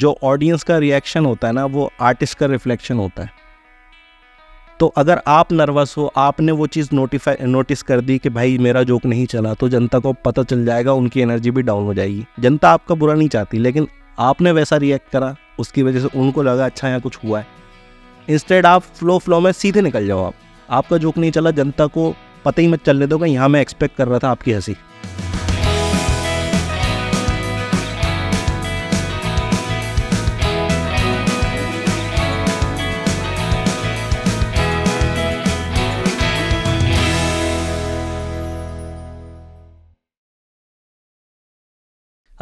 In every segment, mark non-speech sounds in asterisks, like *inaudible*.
जो ऑडियंस का रिएक्शन होता है ना वो आर्टिस्ट का रिफ्लेक्शन होता है तो अगर आप नर्वस हो आपने वो चीज़ नोटिफाई नोटिस कर दी कि भाई मेरा जोक नहीं चला तो जनता को पता चल जाएगा उनकी एनर्जी भी डाउन हो जाएगी जनता आपका बुरा नहीं चाहती लेकिन आपने वैसा रिएक्ट करा उसकी वजह से उनको लगा अच्छा यहाँ कुछ हुआ है इंस्टेड आप फ्लो फ्लो में सीधे निकल जाओ आप आपका जोक नहीं चला जनता को पता ही मत चलने दो यहाँ मैं एक्सपेक्ट कर रहा था आपकी हंसी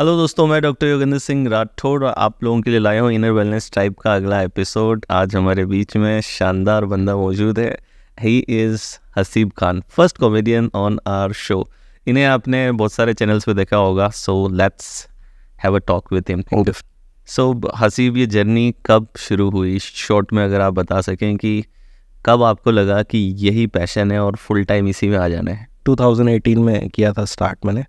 हेलो दोस्तों मैं डॉक्टर योगेंद्र सिंह राठौड़ आप लोगों के लिए लाया हूँ इनर वेलनेस टाइप का अगला एपिसोड आज हमारे बीच में शानदार बंदा मौजूद है he is Haseeb Khan first comedian on our show इन्हें आपने बहुत सारे चैनल्स पे देखा होगा so let's have a talk with him so Haseeb ये जर्नी कब शुरू हुई शॉर्ट में अगर आप बता सकें कि कब आपको लगा कि यही पैशन है और फुल टाइम इसी में आ जाना है 2018 में किया था स्टार्ट मैंने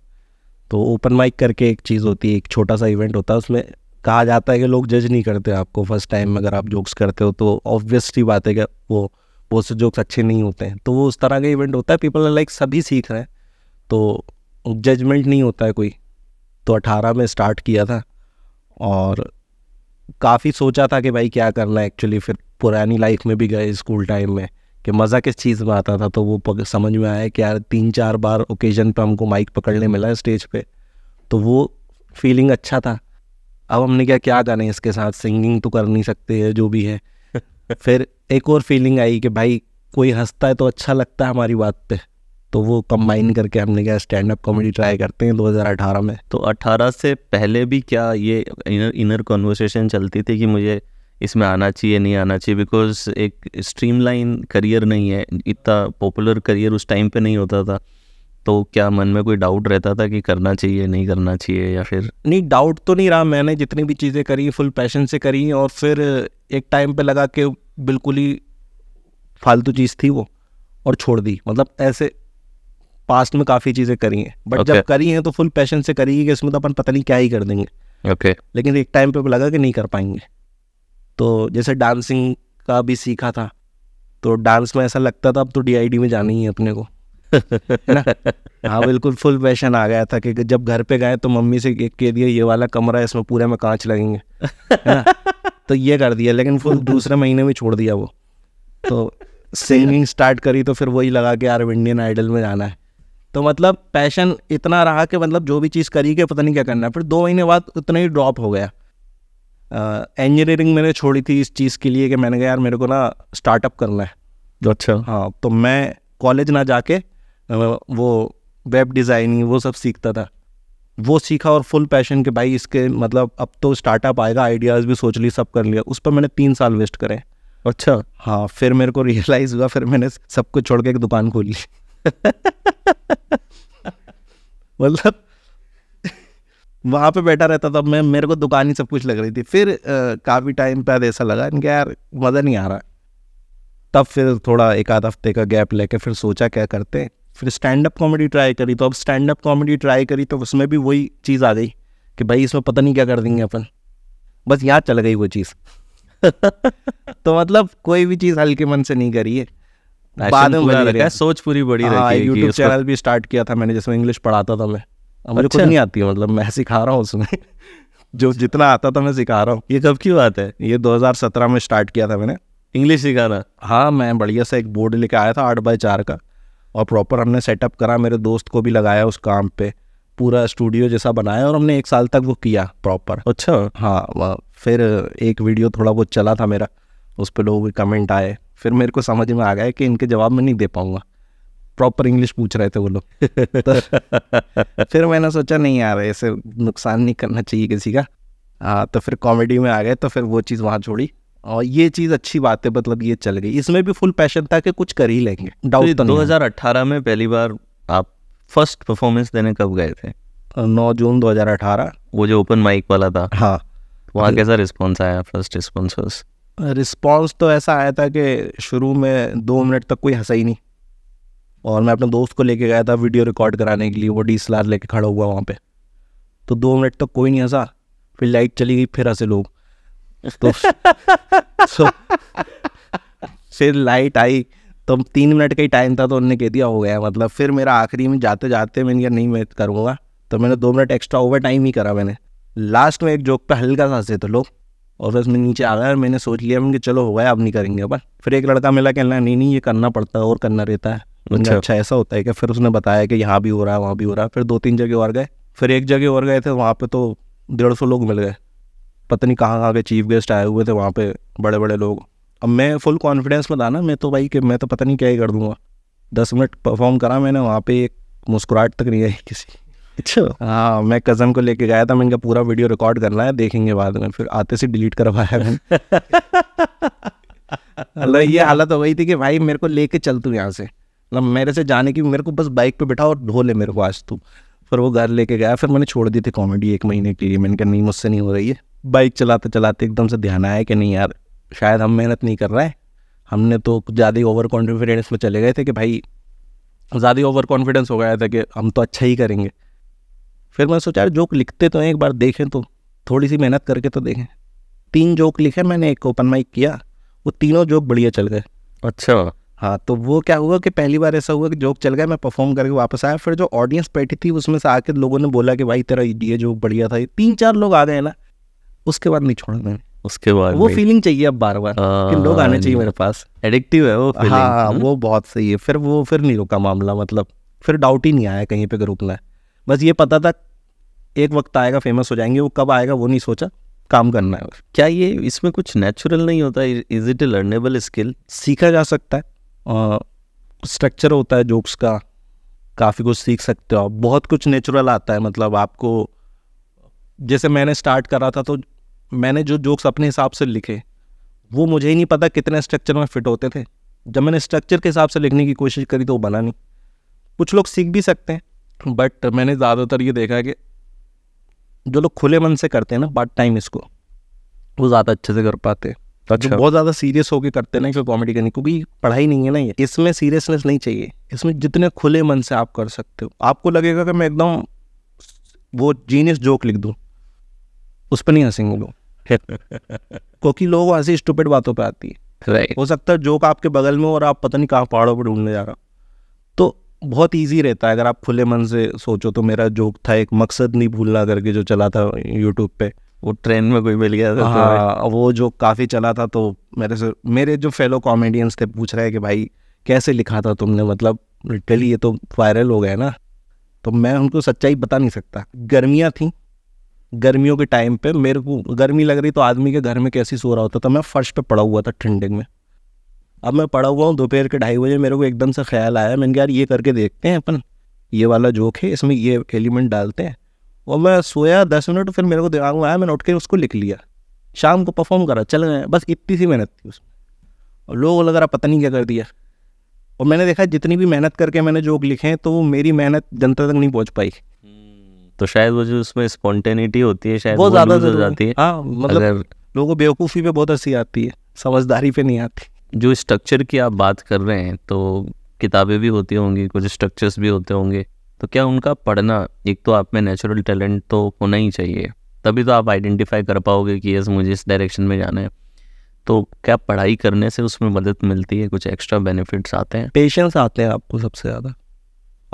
तो ओपन माइक करके एक चीज़ होती है एक छोटा सा इवेंट होता है उसमें कहा जाता है कि लोग जज नहीं करते आपको फर्स्ट टाइम अगर आप जोक्स करते हो तो ऑब्वियसली बात है कि वो वो से जोक्स अच्छे नहीं होते हैं तो वो उस तरह का इवेंट होता है पीपल लाइक सभी सीख रहे हैं तो जजमेंट नहीं होता है कोई तो अठारह में स्टार्ट किया था और काफ़ी सोचा था कि भाई क्या करना है एक्चुअली फिर पुरानी लाइफ में भी गए स्कूल टाइम में कि मज़ा किस चीज़ में आता था तो वो समझ में आया कि यार तीन चार बार ओकेजन पे हमको माइक पकड़ने मिला स्टेज पे तो वो फीलिंग अच्छा था अब हमने क्या क्या जाने इसके साथ सिंगिंग तो कर नहीं सकते है जो भी है *laughs* फिर एक और फीलिंग आई कि भाई कोई हंसता है तो अच्छा लगता है हमारी बात पे तो वो कंबाइन करके हमने क्या स्टैंड अप कॉमेडी ट्राई करते हैं 2018 में तो 18 से पहले भी क्या ये इनर इनर कॉन्वर्सेशन चलती थी कि मुझे इसमें आना चाहिए नहीं आना चाहिए बिकॉज एक स्ट्रीमलाइन करियर नहीं है इतना पॉपुलर करियर उस टाइम पे नहीं होता था तो क्या मन में कोई डाउट रहता था कि करना चाहिए नहीं करना चाहिए या फिर नहीं डाउट तो नहीं रहा मैंने जितनी भी चीज़ें करी फुल पैशन से करी और फिर एक टाइम पे लगा कि बिल्कुल ही फालतू चीज़ थी वो और छोड़ दी मतलब ऐसे पास्ट में काफ़ी चीज़ें करी हैं बट okay. जब करी हैं तो फुल पैशन से करी कि इसमें तो अपन पता नहीं क्या ही कर देंगे ओके okay. लेकिन एक टाइम पे लगा कि नहीं कर पाएंगे तो जैसे डांसिंग का भी सीखा था तो डांस में ऐसा लगता था अब तो डीआईडी में जाना ही है अपने को हाँ बिल्कुल फुल पैशन आ गया था कि जब घर पे गए तो मम्मी से कह दिया ये वाला कमरा है इसमें पूरे में कांच लगेंगे तो ये कर दिया लेकिन फुल दूसरे महीने में छोड़ दिया वो तो सिंगिंग स्टार्ट करी तो फिर वही लगा कि यार इंडियन आइडल में जाना है तो मतलब पैशन इतना रहा कि मतलब जो भी चीज़ करी के पता नहीं क्या करना है फिर दो महीने बाद उतना ही ड्रॉप हो गया इंजीनियरिंग मैंने छोड़ी थी इस चीज़ के लिए कि मैंने कहा यार मेरे को ना स्टार्टअप करना है अच्छा हाँ तो मैं कॉलेज ना जाके वो वेब डिज़ाइनिंग वो सब सीखता था वो सीखा और फुल पैशन के भाई इसके मतलब अब तो स्टार्टअप आएगा आइडियाज़ भी सोच ली सब कर लिया उस पर मैंने तीन साल वेस्ट करे अच्छा हाँ फिर मेरे को रियलाइज़ हुआ फिर मैंने सब कुछ छोड़ के एक दुकान खोली *laughs* मतलब वहाँ पे बैठा रहता था मैं मेरे को दुकान ही सब कुछ लग रही थी फिर काफ़ी टाइम बाद ऐसा लगा इनके यार मज़ा नहीं आ रहा तब फिर थोड़ा एक आध हफ्ते का गैप लेके फिर सोचा क्या करते हैं फिर स्टैंड अप कॉमेडी ट्राई करी तो अब स्टैंड अप कॉमेडी ट्राई करी तो उसमें भी वही चीज़ आ गई कि भाई इसमें पता नहीं क्या कर देंगे अपन बस याद चल गई वो चीज़ *laughs* तो मतलब कोई भी चीज़ हल्के मन से नहीं करी है बाद में सोच पूरी बड़ी यूट्यूब हाँ, चैनल भी स्टार्ट किया था मैंने जिसमें इंग्लिश पढ़ाता था मैं अब मुझे कुछ अच्छा। नहीं आती है मतलब मैं सिखा रहा हूँ उसमें जो जितना आता था मैं सिखा रहा हूँ ये कब की बात है ये 2017 में स्टार्ट किया था मैंने इंग्लिश सिखाना हाँ मैं बढ़िया सा एक बोर्ड लेके आया था आठ बाई चार का और प्रॉपर हमने सेटअप करा मेरे दोस्त को भी लगाया उस काम पे पूरा स्टूडियो जैसा बनाया और हमने एक साल तक वो किया प्रॉपर अच्छा हाँ फिर एक वीडियो थोड़ा बहुत चला था मेरा उस पर लोग कमेंट आए फिर मेरे को समझ में आ गया कि इनके जवाब मैं नहीं दे पाऊँगा प्रॉपर इंग्लिश पूछ रहे थे वो लोग तो *laughs* फिर मैंने सोचा नहीं यार ऐसे नुकसान नहीं करना चाहिए किसी का आ, तो फिर कॉमेडी में आ गए तो फिर वो चीज़ वहाँ छोड़ी और ये चीज़ अच्छी बात है मतलब ये चल गई इसमें भी फुल पैशन था कि कुछ कर ही लेंगे डाउट तो तो दो हज़ार अट्ठारह में पहली बार आप फर्स्ट परफॉर्मेंस देने कब गए थे नौ जून दो हजार अठारह वो जो ओपन माइक वाला था हाँ वहाँ कैसा रिस्पॉन्स आया फर्स्ट रिस्पॉन्स रिस्पॉन्स तो ऐसा आया था कि शुरू में दो मिनट तक कोई हंसा ही नहीं और मैं अपने दोस्त को लेके गया था वीडियो रिकॉर्ड कराने के लिए वो डी एस लेके खड़ा हुआ वहाँ पे तो दो मिनट तक तो कोई नहीं हंसा फिर लाइट चली गई फिर हंसे लोग तो सो *laughs* तो फिर लाइट आई तो तीन मिनट का ही टाइम था तो उन्होंने कह दिया हो गया मतलब फिर मेरा आखिरी में जाते जाते मैंने कहा नहीं मैं करूँगा तो मैंने दो मिनट एक्स्ट्रा ओवर टाइम ही करा मैंने लास्ट में एक जोक पे हल्का सा हंसे तो लोग और बस मैं नीचे आ गया और मैंने सोच लिया मैंने चलो हो गया अब नहीं करेंगे अपन फिर एक लड़का मिला कहना नहीं नहीं ये करना पड़ता है और करना रहता है अच्छा अच्छा ऐसा होता है कि फिर उसने बताया कि यहाँ भी हो रहा है वहाँ भी हो रहा है फिर दो तीन जगह और गए फिर एक जगह और गए थे वहाँ पे तो डेढ़ सौ लोग मिल गए पता नहीं कहाँ कहाँ के चीफ गेस्ट आए हुए थे वहाँ पे बड़े बड़े लोग अब मैं फुल कॉन्फिडेंस में था ना मैं तो भाई कि मैं तो पता नहीं क्या ही कर दूंगा दस मिनट परफॉर्म करा मैंने वहाँ पे एक मुस्कुराहट तक नहीं आई किसी अच्छा हाँ मैं कज़न को लेके गया था मैं इनका पूरा वीडियो रिकॉर्ड करना है देखेंगे बाद में फिर आते से डिलीट करवाया मैंने *laughs* मतलब ये हालत हो गई थी कि भाई मेरे को लेके चल तू यहाँ से मतलब मेरे से जाने की मेरे को बस बाइक पे बैठा और धो ले मेरे को आज तू फिर वो घर लेके गया फिर मैंने छोड़ दी थी कॉमेडी एक महीने के लिए मैंने कहा नहीं मुझसे नहीं हो रही है बाइक चलाते चलाते एकदम से ध्यान आया कि नहीं यार शायद हम मेहनत नहीं कर रहे हैं हमने तो कुछ ज़्यादा ही ओवर कॉन्फिडेंस में चले गए थे कि भाई ज़्यादा ओवर कॉन्फिडेंस हो गया था कि हम तो अच्छा ही करेंगे फिर मैंने सोचा यार जोक लिखते तो हैं एक बार देखें तो थोड़ी सी मेहनत करके तो देखें तीन जोक लिखे मैंने एक ओपन माइक किया वो तीनों जोक बढ़िया चल गए अच्छा हाँ तो वो क्या हुआ कि पहली बार ऐसा हुआ कि जोक चल गया मैं परफॉर्म करके वापस आया फिर जो ऑडियंस बैठी थी उसमें से आके लोगों ने बोला कि भाई तेरा ये जोक बढ़िया था तीन चार लोग आ गए ना उसके बाद नहीं छोड़ा मैंने उसके बाद वो फीलिंग चाहिए अब बार बार कि लोग आने चाहिए हाँ, मेरे पास एडिक्टिव है वो फीलिंग हाँ, हाँ वो बहुत सही है फिर वो फिर नहीं रुका मामला मतलब फिर डाउट ही नहीं आया कहीं पे रुकना है बस ये पता था एक वक्त आएगा फेमस हो जाएंगे वो कब आएगा वो नहीं सोचा काम करना है क्या ये इसमें कुछ नेचुरल नहीं होता is it a learnable skill सीखा जा सकता है स्ट्रक्चर होता है जोक्स का काफ़ी कुछ सीख सकते हो बहुत कुछ नेचुरल आता है मतलब आपको जैसे मैंने स्टार्ट करा था तो मैंने जो जोक्स अपने हिसाब से लिखे वो मुझे ही नहीं पता कितने स्ट्रक्चर में फिट होते थे जब मैंने स्ट्रक्चर के हिसाब से लिखने की कोशिश करी तो वो बना नहीं कुछ लोग सीख भी सकते हैं बट मैंने ज़्यादातर ये देखा है कि जो लोग खुले मन से करते हैं ना पार्ट टाइम इसको वो ज़्यादा अच्छे से कर पाते हैं अच्छा। बहुत ज़्यादा सीरियस होकर करते ना कि कॉमेडी करनी क्योंकि पढ़ाई नहीं है ना ये इसमें सीरियसनेस नहीं चाहिए इसमें जितने खुले मन से आप कर सकते हो आपको लगेगा कि मैं एकदम वो जीनियस जोक लिख दूँ उस पर नहीं हंसेंगे लोग *laughs* क्योंकि लोग ऐसी स्टूपेड बातों पर आती है हो सकता है जोक आपके बगल में और आप पता नहीं कहाँ पहाड़ों पर ढूंढने जा रहा तो बहुत इजी रहता है अगर आप खुले मन से सोचो तो मेरा जोक था एक मकसद नहीं भूलना करके जो चला था यूट्यूब पे वो ट्रेन में कोई मिल गया था तो हाँ, तो वो जो काफ़ी चला था तो मेरे से मेरे जो फेलो कॉमेडियंस थे पूछ रहे हैं कि भाई कैसे लिखा था तुमने मतलब लिटरली ये तो वायरल हो गया ना तो मैं उनको सच्चाई बता नहीं सकता गर्मियाँ थी गर्मियों के टाइम पे मेरे को गर्मी लग रही तो आदमी के घर में कैसे सो रहा होता था मैं फर्श पे पड़ा हुआ था ठंडिंग में अब मैं पड़ा हुआ हूँ दोपहर के ढाई बजे मेरे को एकदम से ख्याल आया मैंने कहा यार ये करके देखते हैं अपन ये वाला जोक है इसमें ये एलिमेंट डालते हैं और मैं सोया दस मिनट फिर मेरे को दिमाग में आया मैंने उठ के उसको लिख लिया शाम को परफॉर्म करा चल गए बस इतनी सी मेहनत थी उसमें और लोगों लग रहा पता नहीं क्या कर दिया और मैंने देखा जितनी भी मेहनत करके मैंने जोक लिखे हैं तो मेरी मेहनत जनता तक नहीं पहुंच पाई हम्म, तो शायद वो जो उसमें स्पॉन्टेनिटी होती है शायद बहुत ज़्यादा हो जाती है हाँ मतलब अगर... लोगों को बेवकूफ़ी पे बहुत हंसी आती है समझदारी पे नहीं आती जो स्ट्रक्चर की आप बात कर रहे हैं तो किताबें भी होती होंगी कुछ स्ट्रक्चर्स भी होते होंगे तो क्या उनका पढ़ना एक तो आप में नेचुरल टैलेंट तो होना ही चाहिए तभी तो आप आइडेंटिफाई कर पाओगे कि यस मुझे इस डायरेक्शन में जाना है तो क्या पढ़ाई करने से उसमें मदद मिलती है कुछ एक्स्ट्रा बेनिफिट्स आते हैं पेशेंस आते हैं आपको सबसे ज़्यादा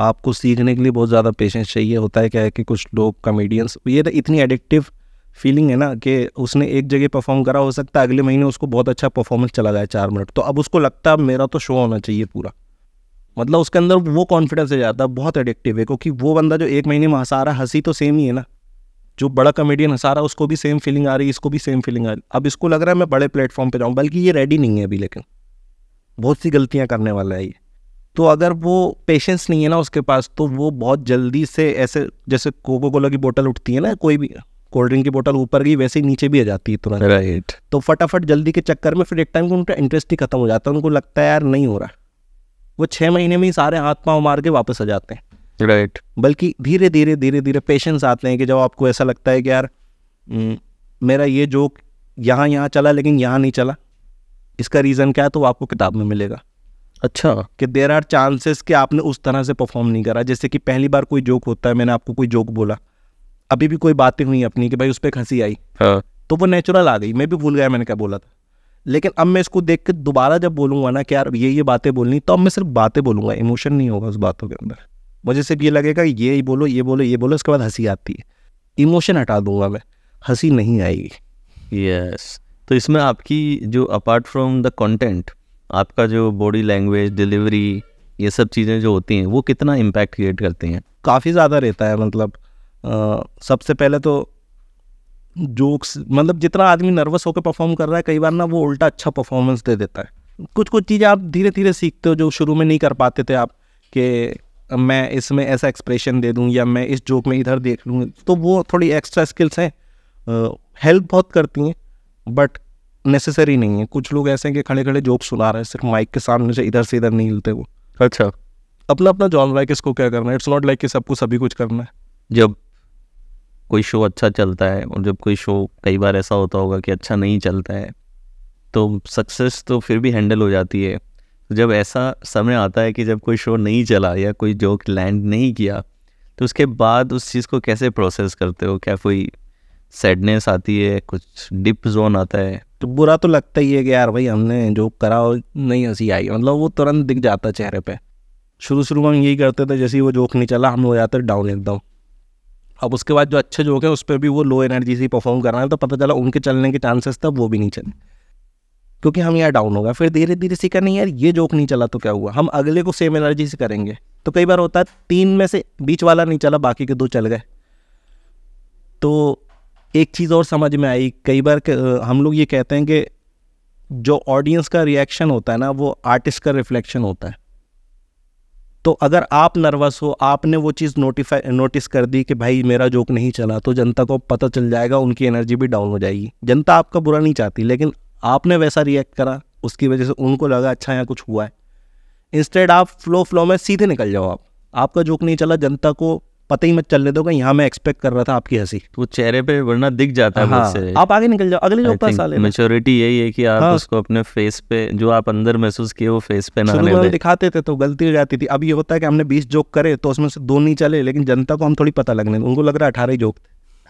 आपको सीखने के लिए बहुत ज़्यादा पेशेंस चाहिए होता है क्या है कि कुछ लोग कॉमेडियंस ये तो इतनी एडिक्टिव फीलिंग है ना कि उसने एक जगह परफॉर्म करा हो सकता है अगले महीने उसको बहुत अच्छा परफॉर्मेंस चला जाए चार मिनट तो अब उसको लगता है मेरा तो शो होना चाहिए पूरा मतलब उसके अंदर वो कॉन्फिडेंस आ जाता है बहुत एडिक्टिव है क्योंकि वो बंदा जो एक महीने में हंसा रहा हंसी तो सेम ही है ना जो बड़ा कॉमेडियन हंसा रहा उसको भी सेम फीलिंग आ रही है इसको भी सेम फीलिंग आ रही अब इसको लग रहा है मैं बड़े प्लेटफॉर्म पर जाऊँ बल्कि ये रेडी नहीं है अभी लेकिन बहुत सी गलतियाँ करने वाला है ये तो अगर वो पेशेंस नहीं है ना उसके पास तो वो बहुत जल्दी से ऐसे जैसे कोको कोला की बोतल उठती है ना कोई भी कोल्ड ड्रिंक की बोतल ऊपर गई वैसे ही नीचे भी आ जाती है तुरंत राइट तो फटाफट जल्दी के चक्कर में फिर एक टाइम को उनका इंटरेस्ट ही खत्म हो जाता है उनको लगता है यार नहीं हो रहा वो छः महीने में ही सारे हाथ पाँव मार के वापस आ जाते हैं राइट right. बल्कि धीरे धीरे धीरे धीरे पेशेंस आते हैं कि जब आपको ऐसा लगता है कि यार हम्म, मेरा ये जोक यहाँ यहाँ चला लेकिन यहाँ नहीं चला इसका रीज़न क्या है तो वो आपको किताब में मिलेगा अच्छा कि देर आर चांसेस कि आपने उस तरह से परफॉर्म नहीं करा जैसे कि पहली बार कोई जोक होता है मैंने आपको कोई जोक बोला अभी भी कोई बातें हुई अपनी कि भाई उस पर हंसी आई हाँ. तो वो नेचुरल आ गई मैं भी भूल गया मैंने क्या बोला था लेकिन अब मैं इसको देख के दोबारा जब बोलूँगा ना कि यार ये ये बातें बोलनी तो अब मैं सिर्फ बातें बोलूँगा इमोशन नहीं होगा उस बातों के अंदर मुझे सिर्फ ये लगेगा ये बोलो ये बोलो ये बोलो उसके बाद हंसी आती है इमोशन हटा दूंगा मैं हंसी नहीं आएगी यस तो इसमें आपकी जो अपार्ट फ्रॉम द कंटेंट आपका जो बॉडी लैंग्वेज डिलीवरी ये सब चीज़ें जो होती हैं वो कितना इम्पैक्ट क्रिएट करती हैं काफ़ी ज़्यादा रहता है मतलब सबसे पहले तो जोक्स मतलब जितना आदमी नर्वस होकर परफॉर्म कर रहा है कई बार ना वो उल्टा अच्छा परफॉर्मेंस दे देता है कुछ कुछ चीज़ें आप धीरे धीरे सीखते हो जो शुरू में नहीं कर पाते थे आप कि मैं इसमें ऐसा एक्सप्रेशन दे दूँ या मैं इस जोक में इधर देख लूँ तो वो थोड़ी एक्स्ट्रा स्किल्स हैं हेल्प बहुत करती हैं बट नेसेसरी नहीं है कुछ लोग ऐसे हैं कि खड़े खड़े जोक सुना रहे हैं सिर्फ माइक के सामने से इधर से इधर नहीं हिलते वो अच्छा अपना अपना जॉन है किसको क्या करना है इट्स नॉट लाइक कि सबको सभी कुछ करना है जब कोई शो अच्छा चलता है और जब कोई शो कई बार ऐसा होता होगा कि अच्छा नहीं चलता है तो सक्सेस तो फिर भी हैंडल हो जाती है जब ऐसा समय आता है कि जब कोई शो नहीं चला या कोई जोक लैंड नहीं किया तो उसके बाद उस चीज़ को कैसे प्रोसेस करते हो क्या कोई सैडनेस आती है कुछ डिप जोन आता है तो बुरा तो लगता ही है कि यार भाई हमने जो करा और नहीं हंसी आई मतलब वो तुरंत दिख जाता चेहरे पे शुरू शुरू में हम यही करते थे जैसे वो जोक नहीं चला हम हो जाते डाउन एकदम अब उसके बाद जो अच्छे जोक हैं उस पर भी वो लो एनर्जी से परफॉर्म कर रहे हैं तो पता चला उनके चलने के चांसेस तब वो भी नहीं चले क्योंकि हम यहाँ डाउन होगा फिर धीरे धीरे सीखा नहीं यार ये जोक नहीं चला तो क्या हुआ हम अगले को सेम एनर्जी से करेंगे तो कई बार होता है तीन में से बीच वाला नहीं चला बाकी के दो चल गए तो एक चीज़ और समझ में आई कई बार हम लोग ये कहते हैं कि जो ऑडियंस का रिएक्शन होता है ना वो आर्टिस्ट का रिफ्लेक्शन होता है तो अगर आप नर्वस हो आपने वो चीज़ नोटिफाई नोटिस कर दी कि भाई मेरा जोक नहीं चला तो जनता को पता चल जाएगा उनकी एनर्जी भी डाउन हो जाएगी जनता आपका बुरा नहीं चाहती लेकिन आपने वैसा रिएक्ट करा उसकी वजह से उनको लगा अच्छा यहाँ कुछ हुआ है इंस्टेड आप फ्लो फ्लो में सीधे निकल जाओ आप आपका जोक नहीं चला जनता को पता ही मत चलने दो यहाँ मैं एक्सपेक्ट कर रहा था आपकी हंसी वो चेहरे पे वरना दिख जाता है हाँ, आप आगे निकल जाओ अगले जॉब पर साले मेच्योरिटी यही है कि आप हाँ, उसको अपने फेस पे जो आप अंदर महसूस किए वो फेस पे ना दिखाते थे तो गलती हो जाती थी अब ये होता है कि हमने बीस जोक करे तो उसमें से दो नहीं चले लेकिन जनता को हम थोड़ी पता लगने उनको लग रहा है अठारह जोक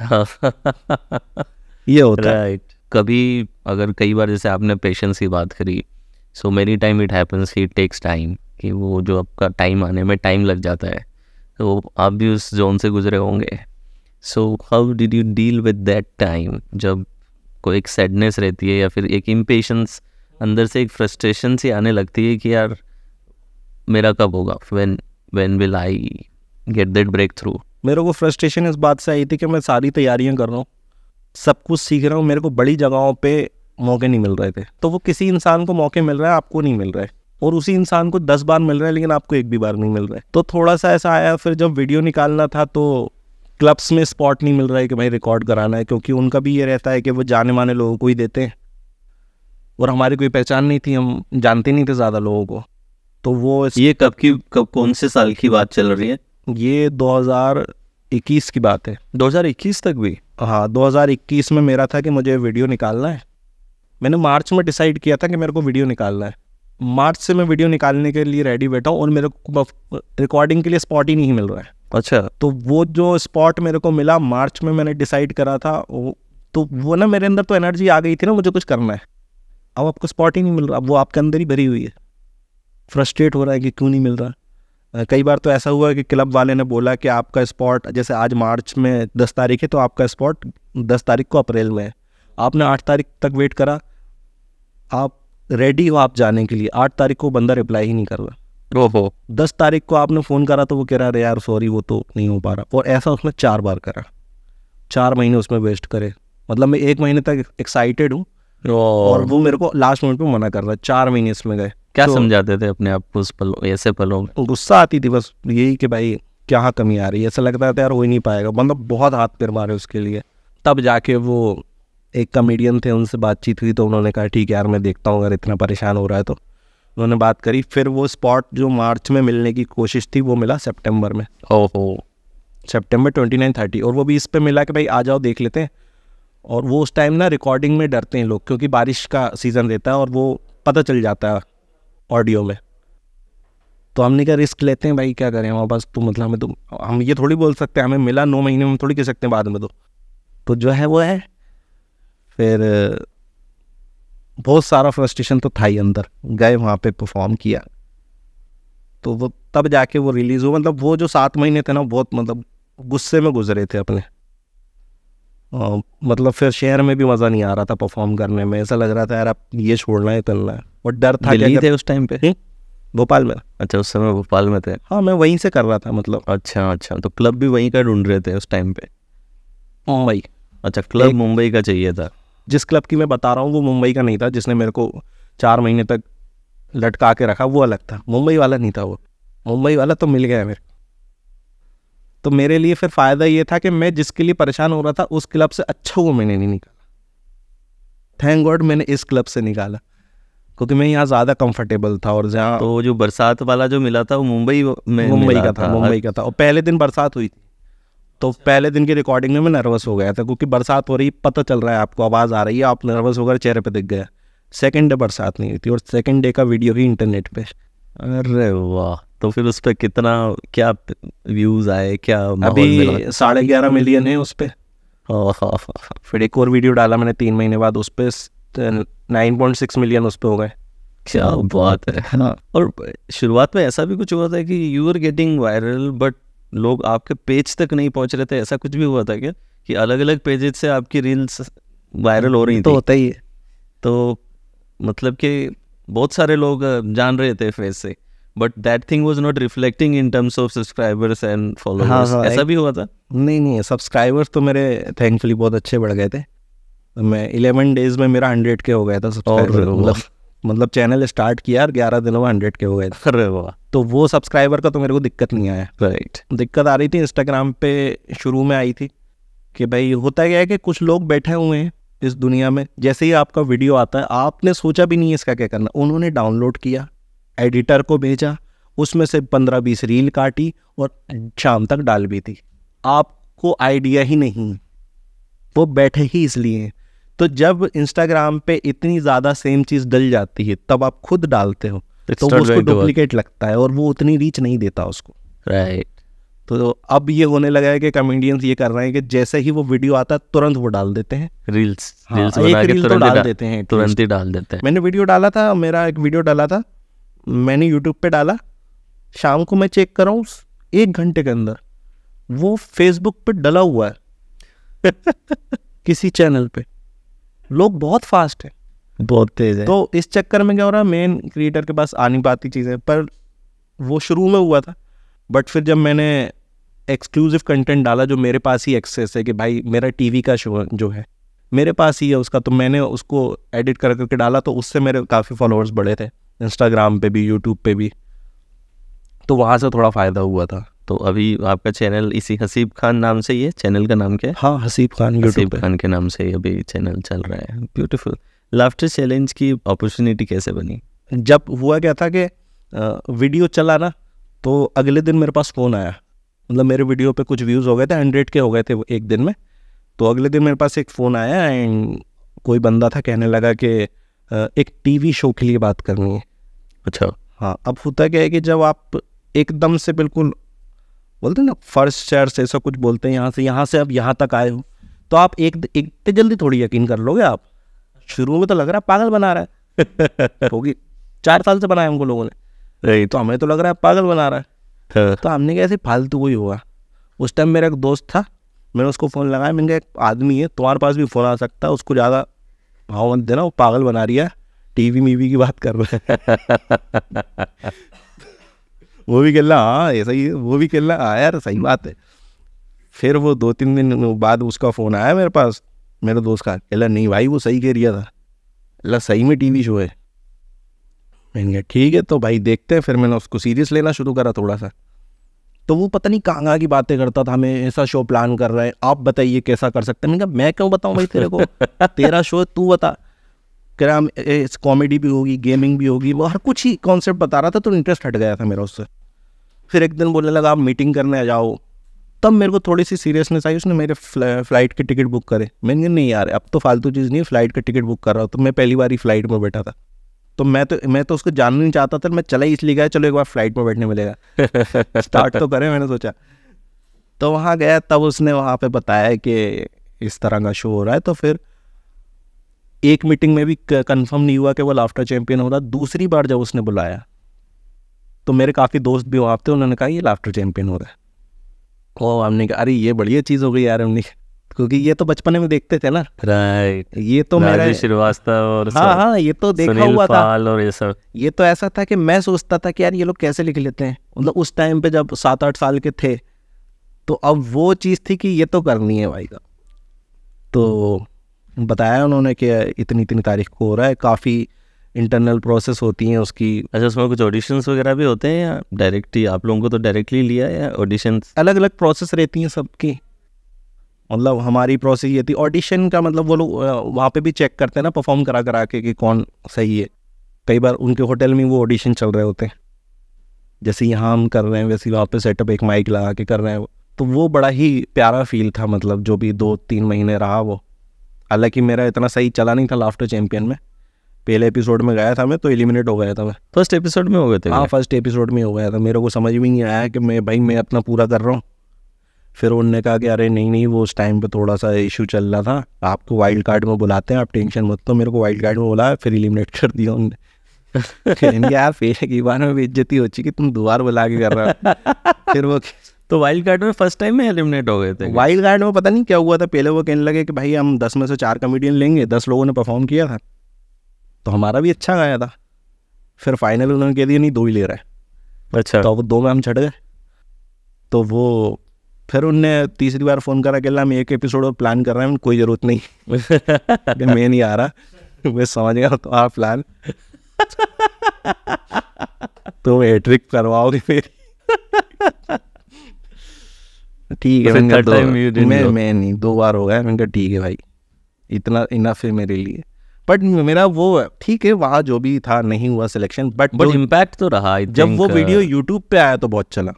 *laughs* ये होता है कभी अगर कई बार जैसे आपने पेशेंस की बात करी so many time it happens it takes time कि वो जो आपका टाइम आने में टाइम लग जाता है तो आप भी उस जोन से गुजरे होंगे so how did you deal with that time जब कोई एक सैडनेस रहती है या फिर एक इम्पेशंस अंदर से एक फ्रस्ट्रेशन सी आने लगती है कि यार मेरा कब होगा when when will I get that breakthrough मेरे को फ्रस्ट्रेशन इस बात से आई थी कि मैं सारी तैयारियां कर रहा हूँ सब कुछ सीख रहा हूँ मेरे को बड़ी जगहों पे मौके नहीं मिल रहे थे तो वो किसी इंसान को मौके मिल रहा है आपको नहीं मिल रहा है और उसी इंसान को दस बार मिल रहा है लेकिन आपको एक भी बार नहीं मिल रहा है तो थोड़ा सा ऐसा आया फिर जब वीडियो निकालना था तो क्लब्स में स्पॉट नहीं मिल रहा है कि भाई रिकॉर्ड कराना है क्योंकि उनका भी ये रहता है कि वो जाने माने लोगों को ही देते हैं और हमारी कोई पहचान नहीं थी हम जानते नहीं थे ज़्यादा लोगों को तो वो ये कब की कब कौन से साल की बात चल रही है ये 2021 की बात है 2021 तक भी हाँ 2021 में मेरा था कि मुझे वीडियो निकालना है मैंने मार्च में डिसाइड किया था कि मेरे को वीडियो निकालना है मार्च से मैं वीडियो निकालने के लिए रेडी बैठा हूँ और मेरे को रिकॉर्डिंग के लिए स्पॉट ही नहीं मिल रहा है अच्छा तो वो जो स्पॉट मेरे को मिला मार्च में मैंने डिसाइड करा था वो तो वो ना मेरे अंदर तो एनर्जी आ गई थी ना मुझे कुछ करना है अब आपको स्पॉट ही नहीं मिल रहा वो आपके अंदर ही भरी हुई है फ्रस्ट्रेट हो रहा है कि क्यों नहीं मिल रहा कई बार तो ऐसा हुआ कि क्लब वाले ने बोला कि आपका स्पॉट जैसे आज मार्च में दस तारीख है तो आपका स्पॉट दस तारीख को अप्रैल में है आपने आठ तारीख तक वेट करा आप रेडी हो आप जाने के लिए आठ तारीख को बंदा रिप्लाई ही नहीं कर रहा ओहो दस तारीख को आपने फ़ोन करा तो वो कह रहा है यार सॉरी वो तो नहीं हो पा रहा और ऐसा उसने चार बार करा चार महीने उसमें वेस्ट करे मतलब मैं एक महीने तक एक्साइटेड हूँ और वो मेरे को लास्ट मोमेंट पे मना कर रहा है चार महीने इसमें गए क्या तो, समझाते थे अपने आप उस पलों ऐसे पलों में गुस्सा आती थी बस यही कि भाई क्या कमी आ रही है ऐसा लगता था यार हो ही नहीं पाएगा मतलब बहुत हाथ पैर मारे उसके लिए तब जाके वो एक कमेडियन थे उनसे बातचीत हुई तो उन्होंने कहा ठीक है यार मैं देखता हूँ अगर इतना परेशान हो रहा है तो उन्होंने बात करी फिर वो स्पॉट जो मार्च में मिलने की कोशिश थी वो मिला सेप्टेम्बर में ओहो सेप्टेम्बर ट्वेंटी नाइन थर्टी और वो भी इस पर मिला कि भाई आ जाओ देख लेते हैं और वो उस टाइम ना रिकॉर्डिंग में डरते हैं लोग क्योंकि बारिश का सीज़न रहता है और वो पता चल जाता है ऑडियो में तो हमने क्या रिस्क लेते हैं भाई क्या करें हमारे पास तो मतलब हमें तो हम ये थोड़ी बोल सकते हैं हमें मिला नौ महीने में थोड़ी कह सकते हैं बाद में तो तो जो है वो है फिर बहुत सारा फ्रस्ट्रेशन तो था ही अंदर गए वहाँ पे परफॉर्म किया तो वो तब जाके वो रिलीज़ हुआ मतलब वो जो सात महीने थे ना बहुत मतलब गुस्से में गुजरे थे अपने आ, मतलब फिर शहर में भी मज़ा नहीं आ रहा था परफॉर्म करने में ऐसा लग रहा था यार आप ये छोड़ना है तलना है और डर था दिल्ली थे उस टाइम पे भोपाल में अच्छा उस समय भोपाल में थे हाँ मैं वहीं से कर रहा था मतलब अच्छा अच्छा तो क्लब भी वहीं का ढूंढ रहे थे उस टाइम पे मुंबई अच्छा क्लब मुंबई का चाहिए था जिस क्लब की मैं बता रहा हूँ वो मुंबई का नहीं था जिसने मेरे को चार महीने तक लटका के रखा वो अलग था मुंबई वाला नहीं था वो मुंबई वाला तो मिल गया मेरे तो मेरे लिए फिर फ़ायदा ये था कि मैं जिसके लिए परेशान हो रहा था उस क्लब से अच्छा वो मैंने नहीं निकाला थैंक गॉड मैंने इस क्लब से निकाला क्योंकि मैं यहाँ ज़्यादा कंफर्टेबल था और जहाँ तो जो बरसात वाला जो मिला था वो मुंबई में मुंबई का था, था मुंबई का था और पहले दिन बरसात हुई थी तो पहले दिन की रिकॉर्डिंग में मैं नर्वस हो गया था क्योंकि बरसात हो रही पता चल रहा है आपको आवाज़ आ रही है आप नर्वस होकर चेहरे पर दिख गए सेकेंड डे बरसात नहीं हुई थी और सेकेंड डे का वीडियो भी इंटरनेट पर अरे वाह तो फिर उस पर कितना क्या व्यूज़ आए क्या अभी साढ़े ग्यारह मिलियन है उस पर *laughs* फिर एक और वीडियो डाला मैंने तीन महीने बाद उस पर नाइन पॉइंट सिक्स मिलियन उस पर हो गए क्या बात है ना हाँ। और शुरुआत में ऐसा भी कुछ हुआ था कि you are getting viral but लोग आपके पेज तक नहीं पहुंच रहे थे ऐसा कुछ भी हुआ था क्या कि अलग अलग पेजेज से आपकी रील्स वायरल हो रही तो थी तो होता ही है तो मतलब कि बहुत सारे लोग जान रहे थे फेस से but that thing was not reflecting in terms of subscribers and followers हाँ, हाँ, ऐसा भी हुआ था नहीं नहीं सब्सक्राइबर्स तो मेरे थैंकफुली बहुत अच्छे बढ़ गए थे मैं इलेवन डेज में मेरा हंड्रेड के हो गया था और मतलब मतलब चैनल स्टार्ट किया और ग्यारह दिनों में हंड्रेड के हो गए अरे वाह तो वो सब्सक्राइबर का तो मेरे को दिक्कत नहीं आया राइट right. दिक्कत आ रही थी इंस्टाग्राम पे शुरू में आई थी कि भाई होता क्या है कि कुछ लोग बैठे हुए हैं इस दुनिया में जैसे ही आपका वीडियो आता है आपने सोचा भी नहीं इसका क्या करना उन्होंने डाउनलोड किया एडिटर को भेजा उसमें से पंद्रह बीस रील काटी और शाम तक डाल भी थी आपको आइडिया ही नहीं वो बैठे ही इसलिए तो जब इंस्टाग्राम पे इतनी ज़्यादा सेम चीज़ डल जाती है तब आप खुद डालते हो It's तो उसको डुप्लीकेट लगता है और वो उतनी रीच नहीं देता उसको राइट right. तो अब ये होने लगा है कि कॉमेडियंस ये कर रहे हैं कि जैसे ही वो वीडियो आता है तुरंत वो डाल देते हैं रील्स रील्स हाँ, बना तो डाल देते हैं तुरंत ही डाल देते हैं मैंने वीडियो डाला था मेरा एक वीडियो डाला था मैंने यूट्यूब पे डाला शाम को मैं चेक कर रहा हूँ एक घंटे के अंदर वो फेसबुक पे डला हुआ है *laughs* किसी चैनल पे लोग बहुत फास्ट है बहुत तेज है तो इस चक्कर में क्या हो रहा है मेन क्रिएटर के पास आ नहीं पाती चीज़ें पर वो शुरू में हुआ था बट फिर जब मैंने एक्सक्लूसिव कंटेंट डाला जो मेरे पास ही एक्सेस है कि भाई मेरा टीवी का शो जो है मेरे पास ही है उसका तो मैंने उसको एडिट कर करके डाला तो उससे मेरे काफ़ी फॉलोअर्स बढ़े थे इंस्टाग्राम पे भी यूट्यूब पे भी तो वहाँ से थोड़ा फ़ायदा हुआ था तो अभी आपका चैनल इसी हसीब खान नाम से ही है चैनल का नाम क्या है हाँ हसीब खान हसीब खान के नाम से ही अभी चैनल चल रहा है ब्यूटीफुल लाफ्टर चैलेंज की अपॉर्चुनिटी कैसे बनी जब हुआ क्या था कि वीडियो चला ना तो अगले दिन मेरे पास फ़ोन आया मतलब मेरे वीडियो पे कुछ व्यूज़ हो गए थे हंड्रेड के हो गए थे एक दिन में तो अगले दिन मेरे पास एक फ़ोन आया एंड कोई बंदा था कहने लगा कि एक टीवी शो के लिए बात करनी है अच्छा हाँ अब होता क्या है कि जब आप एकदम से बिल्कुल बोलते हैं ना फर्स्ट से ऐसा कुछ बोलते हैं यहाँ से यहाँ से अब यहाँ तक आए हो तो आप एक इतने तो जल्दी थोड़ी यकीन कर लोगे आप शुरू में तो लग रहा है पागल बना रहा है होगी *laughs* चार साल से बनाया हमको लोगों ने नहीं तो हमें तो लग रहा है पागल बना रहा है हाँ। तो हमने कैसे फालतू कोई होगा उस टाइम मेरा एक दोस्त था मैंने उसको फ़ोन लगाया मैंने कहा एक आदमी है तुम्हारे पास भी फ़ोन आ सकता है उसको ज़्यादा भाव मत देना वो पागल बना रही है टीवी मीवी की बात कर रहे हैं *laughs* वो भी कहला हाँ ऐसा ही वो भी कहला हाँ यार तो सही बात है फिर वो दो तीन दिन बाद उसका फ़ोन आया मेरे पास मेरे दोस्त का कहला नहीं भाई वो सही कह रिया था अल्लाह सही में टीवी शो है मैंने कहा ठीक है तो भाई देखते हैं फिर मैंने उसको सीरियस लेना शुरू करा थोड़ा सा तो वो पता नहीं कहाँ कहाँ की बातें करता था हमें ऐसा शो प्लान कर रहा है आप बताइए कैसा कर सकते हैं मैंने कहा मैं क्यों बताऊँ भाई तेरे को तेरा शो तू बता कराम कॉमेडी भी होगी गेमिंग भी होगी वो हर कुछ ही कॉन्सेप्ट बता रहा था तो इंटरेस्ट हट गया था मेरा उससे फिर एक दिन बोलने लगा आप मीटिंग करने जाओ तब मेरे को थोड़ी सी सीरियसनेस आई उसने मेरे फ्ला, फ्लाइट की टिकट बुक करे मैंने कहा नहीं यार अब तो फालतू चीज़ नहीं है फ्लाइट का टिकट बुक कर रहा हूँ तो मैं पहली बार ही फ्लाइट में बैठा था तो मैं तो मैं तो उसको जानना नहीं चाहता था मैं चला इसलिए गया चलो एक बार फ्लाइट में बैठने मिलेगा स्टार्ट *laughs* तो करें मैंने सोचा तो वहाँ गया तब उसने वहाँ पर बताया कि इस तरह का शो हो रहा है तो फिर एक मीटिंग में भी कंफर्म नहीं हुआ कि वो लाफ्टर चैंपियन होगा दूसरी बार जब उसने बुलाया तो मेरे काफ़ी दोस्त भी वहाँ पे उन्होंने कहा ये लाफ्टर चैंपियन हो रहा है ओ हमने कहा अरे ये बढ़िया चीज़ हो गई यार हमने क्योंकि ये तो बचपन में देखते थे ना राइट ये तो मेरा श्रीवास्तव और हाँ हाँ ये तो देखा हुआ था और ये सब ये तो ऐसा था कि मैं सोचता था कि यार ये लोग कैसे लिख लेते हैं मतलब उस टाइम पे जब सात आठ साल के थे तो अब वो चीज़ थी कि ये तो करनी है भाई का तो बताया उन्होंने कि इतनी इतनी तारीख को हो रहा है काफ़ी इंटरनल प्रोसेस होती है उसकी अच्छा उसमें कुछ ऑडिशंस वगैरह भी होते हैं या डायरेक्टली आप लोगों को तो डायरेक्टली लिया या ऑडिशन अलग अलग प्रोसेस रहती हैं सबकी मतलब हमारी प्रोसेस ये थी ऑडिशन का मतलब वो लोग वहाँ पे भी चेक करते हैं ना परफॉर्म करा करा के कि कौन सही है कई बार उनके होटल में वो ऑडिशन चल रहे होते हैं जैसे यहाँ हम कर रहे हैं वैसे वहाँ पे सेटअप एक माइक लगा के कर रहे हैं तो वो बड़ा ही प्यारा फील था मतलब जो भी दो तीन महीने रहा वो हालांकि मेरा इतना सही चला नहीं था लाफ्टर चैंपियन में पहले एपिसोड में गया था मैं तो एलिमिनेट हो गया था मैं फर्स्ट एपिसोड में हो गए थे हाँ फर्स्ट एपिसोड में हो गया था मेरे को समझ में नहीं आया कि मैं भाई मैं अपना पूरा कर रहा हूँ फिर उनने कहा कि अरे नहीं नहीं वो उस टाइम पे थोड़ा सा इशू चल रहा था आपको वाइल्ड कार्ड में बुलाते हैं आप टेंशन मत तो मेरे को वाइल्ड कार्ड में बुलाया फिर एलिमिनेट कर दिया उनने *laughs* यार फिर की बार में बेज्जती हो चुकी तुम दोबार बुला के कर रहा फिर वो तो वाइल्ड कार्ड में फर्स्ट टाइम में एलिमिनेट हो गए थे वाइल्ड कार्ड में पता नहीं क्या हुआ था पहले वो कहने लगे कि भाई हम दस में से चार कमेडियन लेंगे दस लोगों ने परफॉर्म किया था तो हमारा भी अच्छा गाया था फिर फाइनल उन्होंने कह दिया नहीं दो ही ले रहा है अच्छा तो वो दो में हम चढ़ गए तो वो फिर उनने तीसरी बार फ़ोन करा कि हम एक एपिसोड और प्लान कर रहे हैं कोई ज़रूरत नहीं मैं नहीं आ रहा मैं समझ गया तो आप प्लान तुम तो एट्रिक करवाओगे फिर ठीक है तो दो मैं मैं नहीं दो बार हो गया मैंने कहा ठीक है भाई इतना इनफ है मेरे लिए बट मेरा वो ठीक है वहाँ जो भी था नहीं हुआ सिलेक्शन बट बट इम्पैक्ट तो रहा जब वो वीडियो uh, यूट्यूब पे आया तो बहुत चला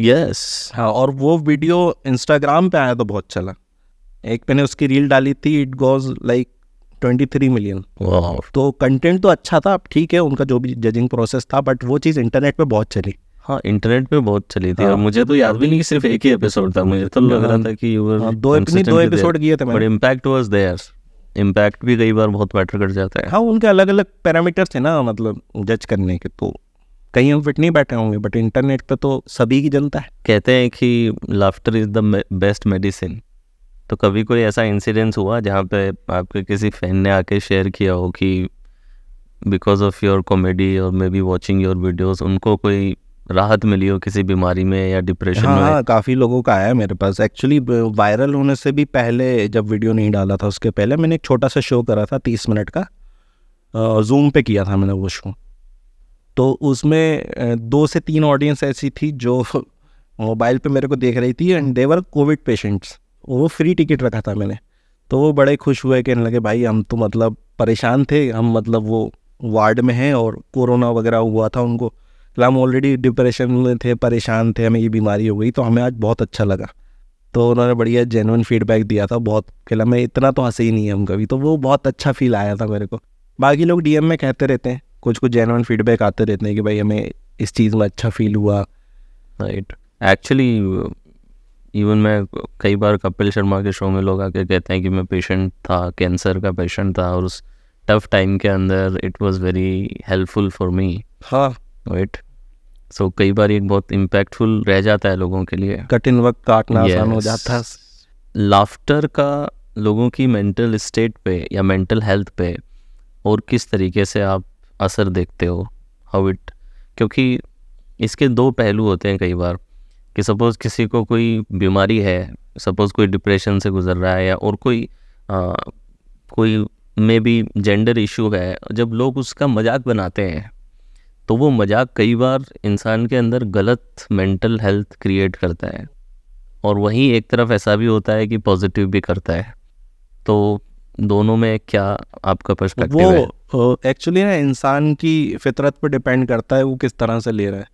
यस हाँ और वो वीडियो इंस्टाग्राम पे आया तो बहुत चला एक मैंने उसकी रील डाली थी it goes like twenty three million तो कंटेंट तो अच्छा था ठीक है उनका जो भी जजिंग प्रोसेस था बट वो चीज़ इंटरनेट पे बहुत चली हाँ इंटरनेट पे बहुत चली थी हाँ, और मुझे तो, तो याद भी नहीं कि सिर्फ एक ही एपिसोड था मुझे तो लग रहा हाँ। था कि यू वर हाँ, दो दो एपिसोड किए थे but impact was there impact भी कई बार बहुत मैटर कर जाता है हाँ उनके अलग अलग पैरामीटर्स थे ना मतलब जज करने के तो कहीं हम फिट नहीं बैठे होंगे बट इंटरनेट पे तो सभी की जनता है कहते हैं कि laughter is the best medicine तो कभी कोई ऐसा इंसिडेंस हुआ जहाँ पे आपके किसी फैन ने आके शेयर किया हो कि बिकॉज ऑफ योर कॉमेडी और maybe watching your videos उनको कोई राहत मिली हो किसी बीमारी में या डिप्रेशन हाँ, में हाँ काफ़ी लोगों का आया मेरे पास एक्चुअली वायरल होने से भी पहले जब वीडियो नहीं डाला था उसके पहले मैंने एक छोटा सा शो करा था तीस मिनट का जूम पे किया था मैंने वो शो तो उसमें दो से तीन ऑडियंस ऐसी थी जो मोबाइल *laughs* पे मेरे को देख रही थी एंड देवर कोविड पेशेंट्स वो फ्री टिकट रखा था मैंने तो वो बड़े खुश हुए कहने लगे भाई हम तो मतलब परेशान थे हम मतलब वो वार्ड में हैं और कोरोना वगैरह हुआ था उनको हम ऑलरेडी डिप्रेशन में थे परेशान थे हमें ये बीमारी हो गई तो हमें आज बहुत अच्छा लगा तो उन्होंने बढ़िया जेनुअन फीडबैक दिया था बहुत कहला मैं इतना तो हंसे ही नहीं है हम कभी तो वो बहुत अच्छा फील आया था मेरे को बाकी लोग डीएम में कहते रहते हैं कुछ कुछ जेनुअन फीडबैक आते रहते हैं कि भाई हमें इस चीज़ में अच्छा फील हुआ राइट एक्चुअली इवन मैं कई बार कपिल शर्मा के शो में लोग आके कहते हैं कि मैं पेशेंट था कैंसर का पेशेंट था और उस टफ टाइम के अंदर it was very helpful for me हाँ राइट सो so, कई बार एक बहुत इम्पैक्टफुल रह जाता है लोगों के लिए कठिन वक्त काटना आसान हो जाता है लाफ्टर का लोगों की मेंटल स्टेट पे या मेंटल हेल्थ पे और किस तरीके से आप असर देखते हो हाउ इट क्योंकि इसके दो पहलू होते हैं कई बार कि सपोज़ किसी को कोई बीमारी है सपोज़ कोई डिप्रेशन से गुज़र रहा है या और कोई आ, कोई मे बी जेंडर इशू है जब लोग उसका मजाक बनाते हैं तो वो मजाक कई बार इंसान के अंदर गलत मेंटल हेल्थ क्रिएट करता है और वहीं एक तरफ ऐसा भी होता है कि पॉजिटिव भी करता है तो दोनों में क्या आपका पर्सपेक्टिव वो एक्चुअली ना इंसान की फितरत पर डिपेंड करता है वो किस तरह से ले रहा है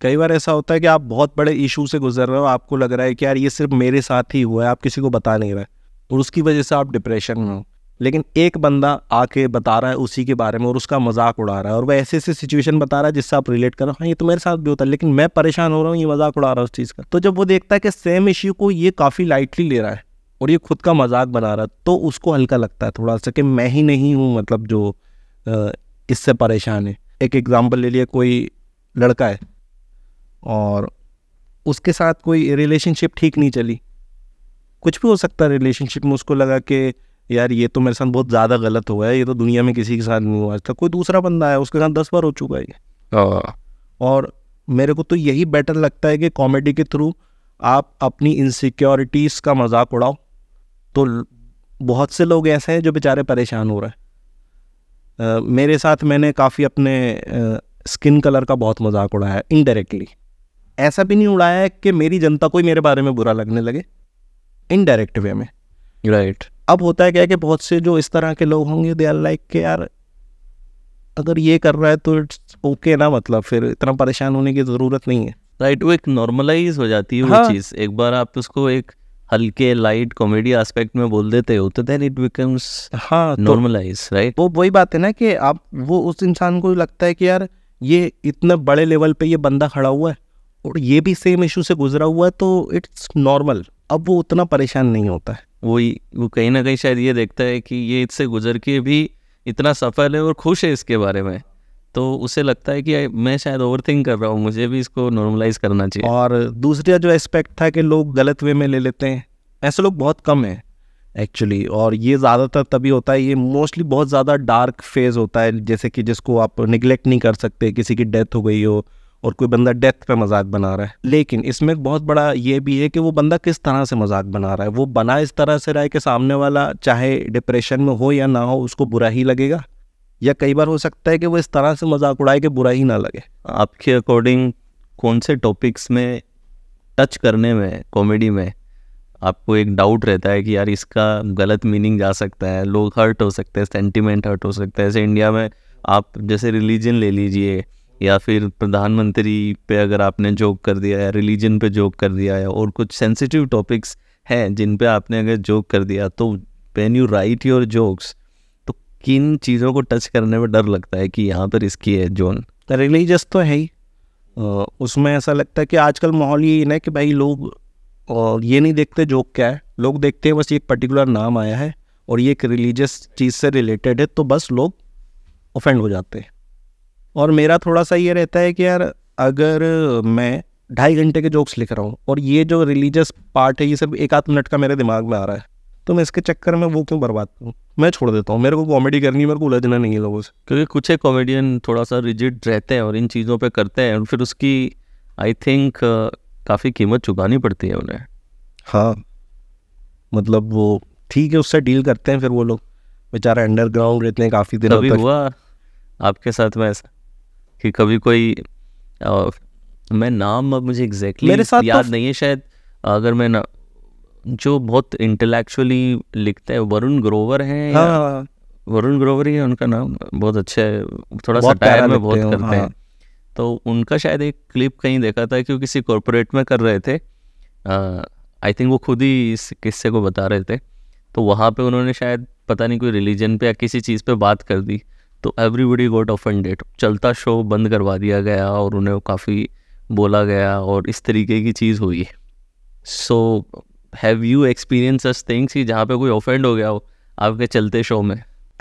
कई बार ऐसा होता है कि आप बहुत बड़े इशू से गुजर रहे हो आपको लग रहा है कि यार ये सिर्फ मेरे साथ ही हुआ है आप किसी को बता नहीं रहे और उसकी वजह से आप डिप्रेशन में हो लेकिन एक बंदा आके बता रहा है उसी के बारे में और उसका मजाक उड़ा रहा है और वह ऐसे ऐसे सिचुएशन बता रहा है जिससे आप रिलेट कर रहे हो हाँ ये तो मेरे साथ भी होता है लेकिन मैं परेशान हो रहा हूँ ये मजाक उड़ा रहा है उस चीज़ का तो जब वो देखता है कि सेम इश्यू को ये काफ़ी लाइटली ले रहा है और ये खुद का मजाक बना रहा है तो उसको हल्का लगता है थोड़ा सा कि मैं ही नहीं हूँ मतलब जो इससे परेशान है एक एग्ज़ाम्पल ले लिया कोई लड़का है और उसके साथ कोई रिलेशनशिप ठीक नहीं चली कुछ भी हो सकता है रिलेशनशिप में उसको लगा कि यार ये तो मेरे साथ बहुत ज़्यादा गलत हुआ है ये तो दुनिया में किसी के साथ नहीं हुआ आज तक कोई दूसरा बंदा है उसके साथ दस बार हो चुका है हाँ। और मेरे को तो यही बेटर लगता है कि कॉमेडी के थ्रू आप अपनी इनसिक्योरिटीज़ का मजाक उड़ाओ तो बहुत से लोग ऐसे हैं जो बेचारे परेशान हो रहे हैं मेरे साथ मैंने काफ़ी अपने स्किन कलर का बहुत मजाक उड़ाया है इनडायरेक्टली ऐसा भी नहीं उड़ाया है कि मेरी जनता को ही मेरे बारे में बुरा लगने लगे इनडायरेक्ट वे में राइट right. अब होता है क्या कि बहुत से जो इस तरह के लोग होंगे दे आर लाइक के यार अगर ये कर रहा है तो इट्स ओके ना मतलब फिर इतना परेशान होने की ज़रूरत नहीं है राइट right, वो एक नॉर्मलाइज हो जाती है हाँ. वो चीज़ एक बार आप उसको एक हल्के लाइट कॉमेडी एस्पेक्ट में बोल देते हो तो देन इट बिकम्स हाँ नॉर्मलाइज तो राइट वो वही बात है ना कि आप वो उस इंसान को लगता है कि यार ये इतने बड़े लेवल पे ये बंदा खड़ा हुआ है और ये भी सेम इशू से गुजरा हुआ है तो इट्स नॉर्मल अब वो उतना परेशान नहीं होता है वो वो कहीं ना कहीं शायद ये देखता है कि ये इससे गुजर के भी इतना सफल है और खुश है इसके बारे में तो उसे लगता है कि मैं शायद ओवर थिंक कर रहा हूँ मुझे भी इसको नॉर्मलाइज करना चाहिए और दूसरा जो एस्पेक्ट था कि लोग गलत वे में ले लेते हैं ऐसे लोग बहुत कम हैं एक्चुअली और ये ज़्यादातर तभी होता है ये मोस्टली बहुत ज़्यादा डार्क फेज होता है जैसे कि जिसको आप निगलेक्ट नहीं कर सकते किसी की डेथ हो गई हो और कोई बंदा डेथ पे मजाक बना रहा है लेकिन इसमें बहुत बड़ा ये भी है कि वो बंदा किस तरह से मजाक बना रहा है वो बना इस तरह से रहा है कि सामने वाला चाहे डिप्रेशन में हो या ना हो उसको बुरा ही लगेगा या कई बार हो सकता है कि वो इस तरह से मजाक उड़ाए कि बुरा ही ना लगे आपके अकॉर्डिंग कौन से टॉपिक्स में टच करने में कॉमेडी में आपको एक डाउट रहता है कि यार इसका गलत मीनिंग जा सकता है लोग हर्ट हो सकते हैं सेंटिमेंट हर्ट हो सकता है जैसे इंडिया में आप जैसे रिलीजन ले लीजिए या फिर प्रधानमंत्री पे अगर आपने जोक कर दिया या रिलीजन पे जोक कर दिया या और कुछ सेंसिटिव टॉपिक्स हैं जिन पे आपने अगर जोक कर दिया तो when you write your jokes तो किन चीज़ों को टच करने में डर लगता है कि यहाँ पर इसकी है जोन रिलीजस तो, तो है ही उसमें ऐसा लगता है कि आजकल माहौल ये ना कि भाई लोग ये नहीं देखते जोक क्या है लोग देखते हैं बस एक पर्टिकुलर नाम आया है और ये एक रिलीजियस चीज़ से रिलेटेड है तो बस लोग ऑफेंड हो जाते हैं और मेरा थोड़ा सा ये रहता है कि यार अगर मैं ढाई घंटे के जोक्स लिख रहा हूँ और ये जो रिलीजियस पार्ट है ये सब एक आध मिनट का मेरे दिमाग में आ रहा है तो मैं इसके चक्कर में वो क्यों बर्बाद करूँ मैं छोड़ देता हूँ मेरे को कॉमेडी करनी है मेरे को उलझना नहीं है लोगों से क्योंकि कुछ एक कॉमेडियन थोड़ा सा रिजिड रहते हैं और इन चीज़ों पर करते हैं और फिर उसकी आई थिंक काफ़ी कीमत चुकानी पड़ती है उन्हें हाँ मतलब वो ठीक है उससे डील करते हैं फिर वो लोग बेचारे अंडरग्राउंड रहते हैं काफ़ी दिन अभी हुआ आपके साथ में ऐसा कि कभी कोई आ, मैं नाम अब मुझे एग्जैक्टली exactly याद तो... नहीं है शायद अगर मैं ना जो बहुत इंटेलेक्चुअली लिखते हैं वरुण ग्रोवर हैं हाँ, हाँ, हाँ। वरुण ग्रोवर ही है उनका नाम बहुत अच्छा है थोड़ा सा टायर में बहुत करते हाँ। हैं तो उनका शायद एक क्लिप कहीं देखा था कि वो किसी कॉरपोरेट में कर रहे थे आई थिंक वो खुद ही इस किस्से को बता रहे थे तो वहाँ पे उन्होंने शायद पता नहीं कोई रिलीजन पे या किसी चीज़ पे बात कर दी तो एवरीबडी गोट ऑफेंडेड चलता शो बंद करवा दिया गया और उन्हें काफ़ी बोला गया और इस तरीके की चीज़ हुई है so have you experience such things कि जहाँ पे कोई ऑफेंड हो गया हो आपके चलते शो में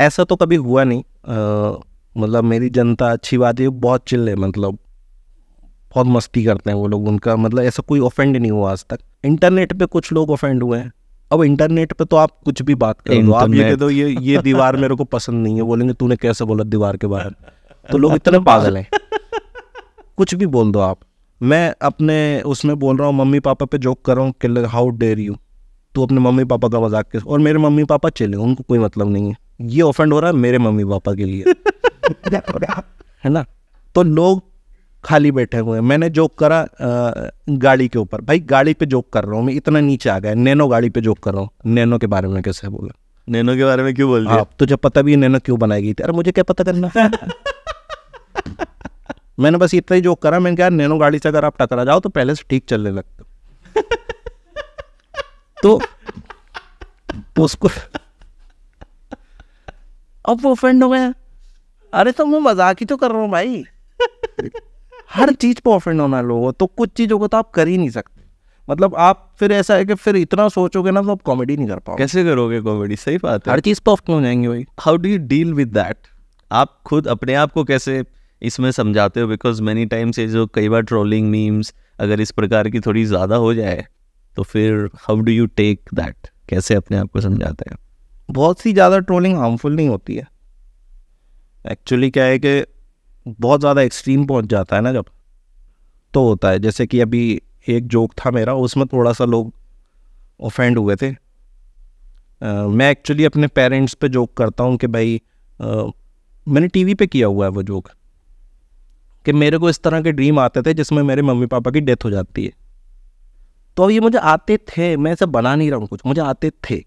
ऐसा तो कभी हुआ नहीं मतलब मेरी जनता अच्छी बात है बहुत चिल है मतलब बहुत मस्ती करते हैं वो लोग उनका मतलब ऐसा कोई ऑफेंड नहीं हुआ आज तक इंटरनेट पे कुछ लोग ऑफेंड हुए हैं अब इंटरनेट पे तो आप कुछ भी बात करो तो आप ये कह दो ये ये दीवार मेरे को पसंद नहीं है बोलेंगे तूने कैसे बोला दीवार के बारे में तो लोग इतने *laughs* पागल हैं कुछ भी बोल दो आप मैं अपने उसमें बोल रहा हूँ मम्मी पापा पे जोक कर रहा हूँ कि हाउ डेयर यू तू अपने मम्मी पापा का मजाक के और मेरे मम्मी पापा चले उनको कोई मतलब नहीं है ये ऑफेंड हो रहा है मेरे मम्मी पापा के लिए *laughs* है ना तो लोग खाली बैठे हुए हैं मैंने जोक करा आ, गाड़ी के ऊपर भाई गाड़ी पे जोक कर रहा हूँ मैं इतना नीचे आ गया नैनो गाड़ी पे जोक कर रहा हूँ नैनो के बारे में कैसे बोला नैनो के बारे में क्यों बोल आप हाँ, तुझे तो पता भी नैनो क्यों बनाई गई थी अरे तो मुझे क्या पता करना *laughs* मैंने बस इतना ही जोक करा मैंने कहा नैनो गाड़ी से अगर आप टकरा जाओ तो पहले से ठीक चलने लगते तो उसको अब वो फ्रेंड हो गए अरे तो मैं मजाक ही तो कर रहा हूँ भाई *laughs* हर चीज़ पर ऑफेंड होना लोगों तो कुछ चीज़ों को तो आप कर ही नहीं सकते मतलब आप फिर ऐसा है कि फिर इतना सोचोगे ना तो आप कॉमेडी नहीं कर पाओ कैसे करोगे कॉमेडी सही बात है हर चीज़ पर ऑफेंड हो जाएंगे भाई how do you deal with that आप खुद अपने आप को कैसे इसमें समझाते हो बिकॉज मैनी टाइम्स ये जो कई बार ट्रोलिंग मीम्स अगर इस प्रकार की थोड़ी ज़्यादा हो जाए तो फिर how do you take that कैसे अपने आप को समझाते हैं बहुत सी ज़्यादा ट्रोलिंग हार्मफुल नहीं होती है एक्चुअली क्या है कि बहुत ज़्यादा एक्सट्रीम पहुंच जाता है ना जब तो होता है जैसे कि अभी एक जोक था मेरा उसमें थोड़ा सा लोग ऑफेंड हुए थे आ, मैं एक्चुअली अपने पेरेंट्स पे जोक करता हूँ कि भाई आ, मैंने टीवी पे किया हुआ है वो जोक कि मेरे को इस तरह के ड्रीम आते थे जिसमें मेरे मम्मी पापा की डेथ हो जाती है तो अब ये मुझे आते थे मैं ऐसे बना नहीं रहा हूँ कुछ मुझे आते थे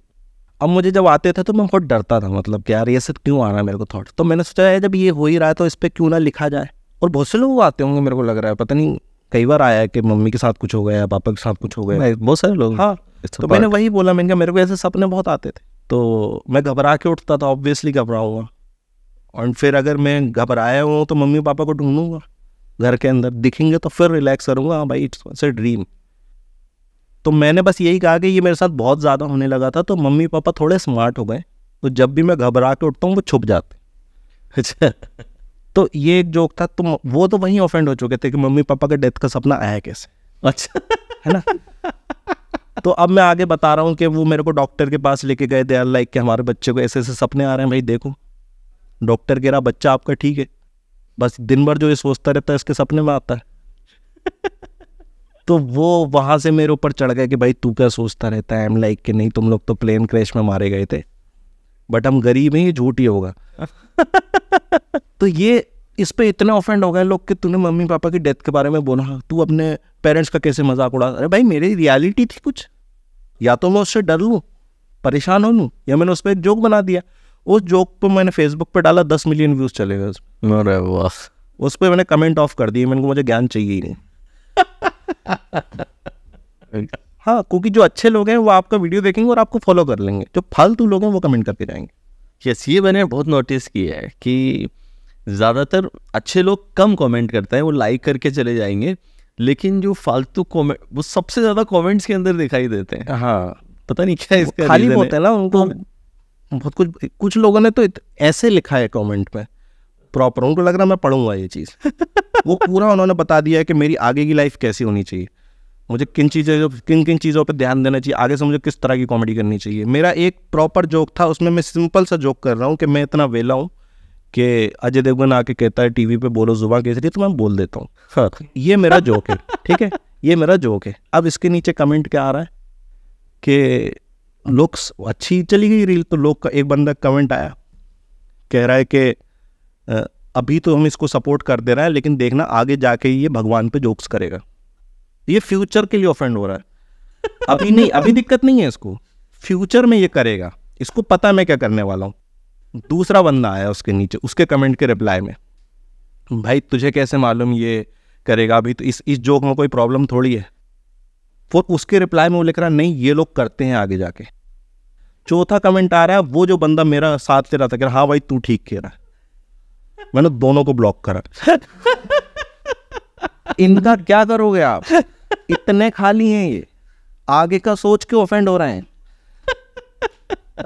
अब मुझे जब आते थे तो मैं बहुत डरता था मतलब कि यार ये सब क्यों आ रहा है मेरे को थॉट तो मैंने सोचा है जब ये हो ही रहा है तो इस पर क्यों ना लिखा जाए और बहुत से लोग आते होंगे मेरे को लग रहा है पता नहीं कई बार आया है कि मम्मी के साथ कुछ हो गया पापा के साथ कुछ हो गया बहुत सारे लोग हाँ तो मैंने वही बोला मैंने कहा मेरे को ऐसे सपने बहुत आते थे तो मैं घबरा के उठता था ऑब्वियसली घबराऊंगा और फिर अगर मैं घबराया हूँ तो मम्मी पापा को ढूंढूंगा घर के अंदर दिखेंगे तो फिर रिलैक्स करूंगा हाँ भाई इट्स अ ड्रीम तो मैंने बस यही कहा कि ये मेरे साथ बहुत ज़्यादा होने लगा था तो मम्मी पापा थोड़े स्मार्ट हो गए तो जब भी मैं घबरा के उठता हूँ वो छुप जाते अच्छा तो ये एक जोक था तो वो तो वहीं ऑफेंड हो चुके थे कि मम्मी पापा का डेथ का सपना आया कैसे अच्छा है ना तो अब मैं आगे बता रहा हूँ कि वो मेरे को डॉक्टर के पास लेके गए थे लाइक कि हमारे बच्चे को ऐसे ऐसे सपने आ रहे हैं भाई देखो डॉक्टर कह रहा बच्चा आपका ठीक है बस दिन भर जो ये सोचता रहता है उसके सपने में आता है तो वो वहाँ से मेरे ऊपर चढ़ गए कि भाई तू क्या सोचता रहता है एम लाइक कि नहीं तुम लोग तो प्लेन क्रैश में मारे गए थे बट हम गरीब हैं ये झूठ ही होगा *laughs* तो ये इस पर इतना ऑफेंड हो गए लोग कि तूने मम्मी पापा की डेथ के बारे में बोला तू अपने पेरेंट्स का कैसे मजाक उड़ा अरे भाई मेरी रियलिटी थी कुछ या तो मैं उससे डर लूँ परेशान हो लूँ या मैंने उस पर एक जोक बना दिया उस जोक पर मैंने फेसबुक पर डाला दस मिलियन व्यूज चले गए उस पर मैंने कमेंट ऑफ कर दिए मैंने मुझे ज्ञान चाहिए ही नहीं *laughs* हाँ क्योंकि जो अच्छे लोग हैं वो आपका वीडियो देखेंगे और आपको फॉलो कर लेंगे जो फालतू लोग हैं वो कमेंट करके जाएंगे यस ये मैंने बहुत नोटिस किया है कि ज़्यादातर अच्छे लोग कम कमेंट करते हैं वो लाइक करके चले जाएंगे लेकिन जो फालतू कमेंट वो सबसे ज़्यादा कमेंट्स के अंदर दिखाई देते हैं हाँ पता नहीं क्या इसका खाली होता है ना उनको बहुत कुछ कुछ लोगों ने तो ऐसे लिखा है कमेंट में प्रॉपर उनको लग रहा मैं पढ़ूंगा ये चीज़ वो पूरा उन्होंने बता दिया है कि मेरी आगे की लाइफ कैसी होनी चाहिए मुझे किन चीज़ें किन किन चीज़ों पे ध्यान देना चाहिए आगे से मुझे किस तरह की कॉमेडी करनी चाहिए मेरा एक प्रॉपर जोक था उसमें मैं सिंपल सा जोक कर रहा हूँ कि मैं इतना वेला हूँ कि अजय देवगन आके कहता है टीवी पे बोलो जुबान कैसे तो मैं बोल देता हूँ हाँ ये मेरा जोक है ठीक है ये मेरा जोक है अब इसके नीचे कमेंट क्या आ रहा है कि लुक्स अच्छी चली गई रील तो लोग का एक बंदा कमेंट आया कह रहा है कि अभी तो हम इसको सपोर्ट कर दे रहे हैं लेकिन देखना आगे जाके ये भगवान पे जोक्स करेगा ये फ्यूचर के लिए ऑफेंड हो रहा है अभी नहीं अभी दिक्कत नहीं है इसको फ्यूचर में ये करेगा इसको पता मैं क्या करने वाला हूँ दूसरा बंदा आया उसके नीचे उसके कमेंट के रिप्लाई में भाई तुझे कैसे मालूम ये करेगा अभी तो इस इस जोक में कोई प्रॉब्लम थोड़ी है फिर उसके रिप्लाई में वो लिख रहा नहीं ये लोग करते हैं आगे जाके चौथा कमेंट आ रहा है वो जो बंदा मेरा साथ दे रहा था कह रहा हाँ भाई तू ठीक कह रहा है मैंने दोनों को ब्लॉक करा इनका क्या करोगे आप इतने खाली हैं ये आगे का सोच के ऑफेंड हो रहे हैं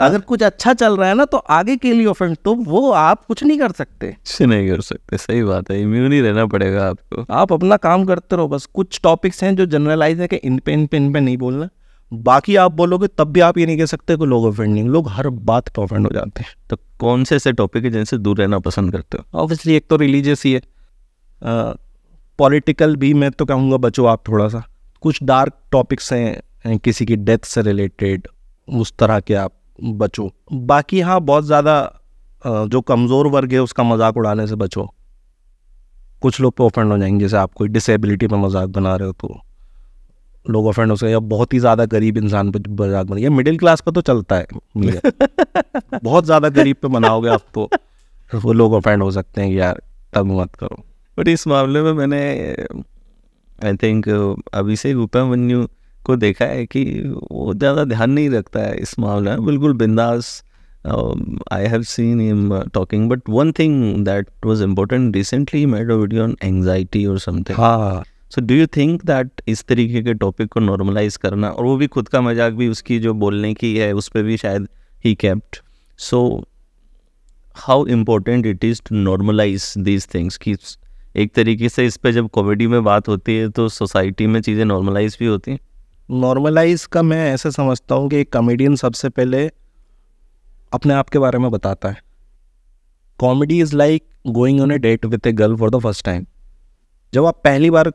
अगर कुछ अच्छा चल रहा है ना तो आगे के लिए ऑफेंड तो वो आप कुछ नहीं कर सकते नहीं कर सकते सही बात है इम्यून ही रहना पड़ेगा आपको आप अपना काम करते रहो बस कुछ टॉपिक्स हैं जो जनरलाइज है कि इन पे इन पे इन पे नहीं बोलना बाकी आप बोलोगे तब भी आप ये नहीं कह सकते कि लोग ऑफेंड नहीं लोग हर बात पर ऑफेंड हो जाते हैं तो कौन से ऐसे टॉपिक है जिनसे दूर रहना पसंद करते हो ऑब्वियसली एक तो रिलीजियस ही है पॉलिटिकल भी मैं तो कहूँगा बचो आप थोड़ा सा कुछ डार्क टॉपिक्स हैं किसी की डेथ से रिलेटेड उस तरह के आप बचो बाकी हाँ बहुत ज़्यादा जो कमज़ोर वर्ग है उसका मजाक उड़ाने से बचो कुछ लोग पे ऑफेंड हो जाएंगे जैसे आप कोई डिसेबिलिटी पर मजाक बना रहे हो तो लोग ऑफेंड हो सकते या बहुत ही ज़्यादा गरीब इंसान पर मजाक बन गया मिडिल क्लास का तो चलता है *laughs* बहुत ज़्यादा गरीब पे मनाओगे आप तो वो लोग ऑफेंड हो सकते हैं यार तब मत करो बट इस मामले में मैंने आई थिंक अभी अभिषेक उपमन्यु को देखा है कि वो ज़्यादा ध्यान नहीं रखता है इस मामले में बिल्कुल बिंदास I have seen him talking but one thing that was important recently made a video on anxiety और समथिंग हाँ so do you think that इस तरीके के टॉपिक को नॉर्मलाइज करना और वो भी खुद का मजाक भी उसकी जो बोलने की है उस पर भी शायद ही kept so how important it is to normalise these things कि एक तरीके से इस पर जब कॉमेडी में बात होती है तो सोसाइटी में चीज़ें नॉर्मलाइज भी होती हैं नॉर्मलाइज का मैं ऐसे समझता हूँ कि एक कॉमेडियन सबसे पहले अपने आप के बारे में बताता है comedy is like going on a date with a girl for the first time जब आप पहली बार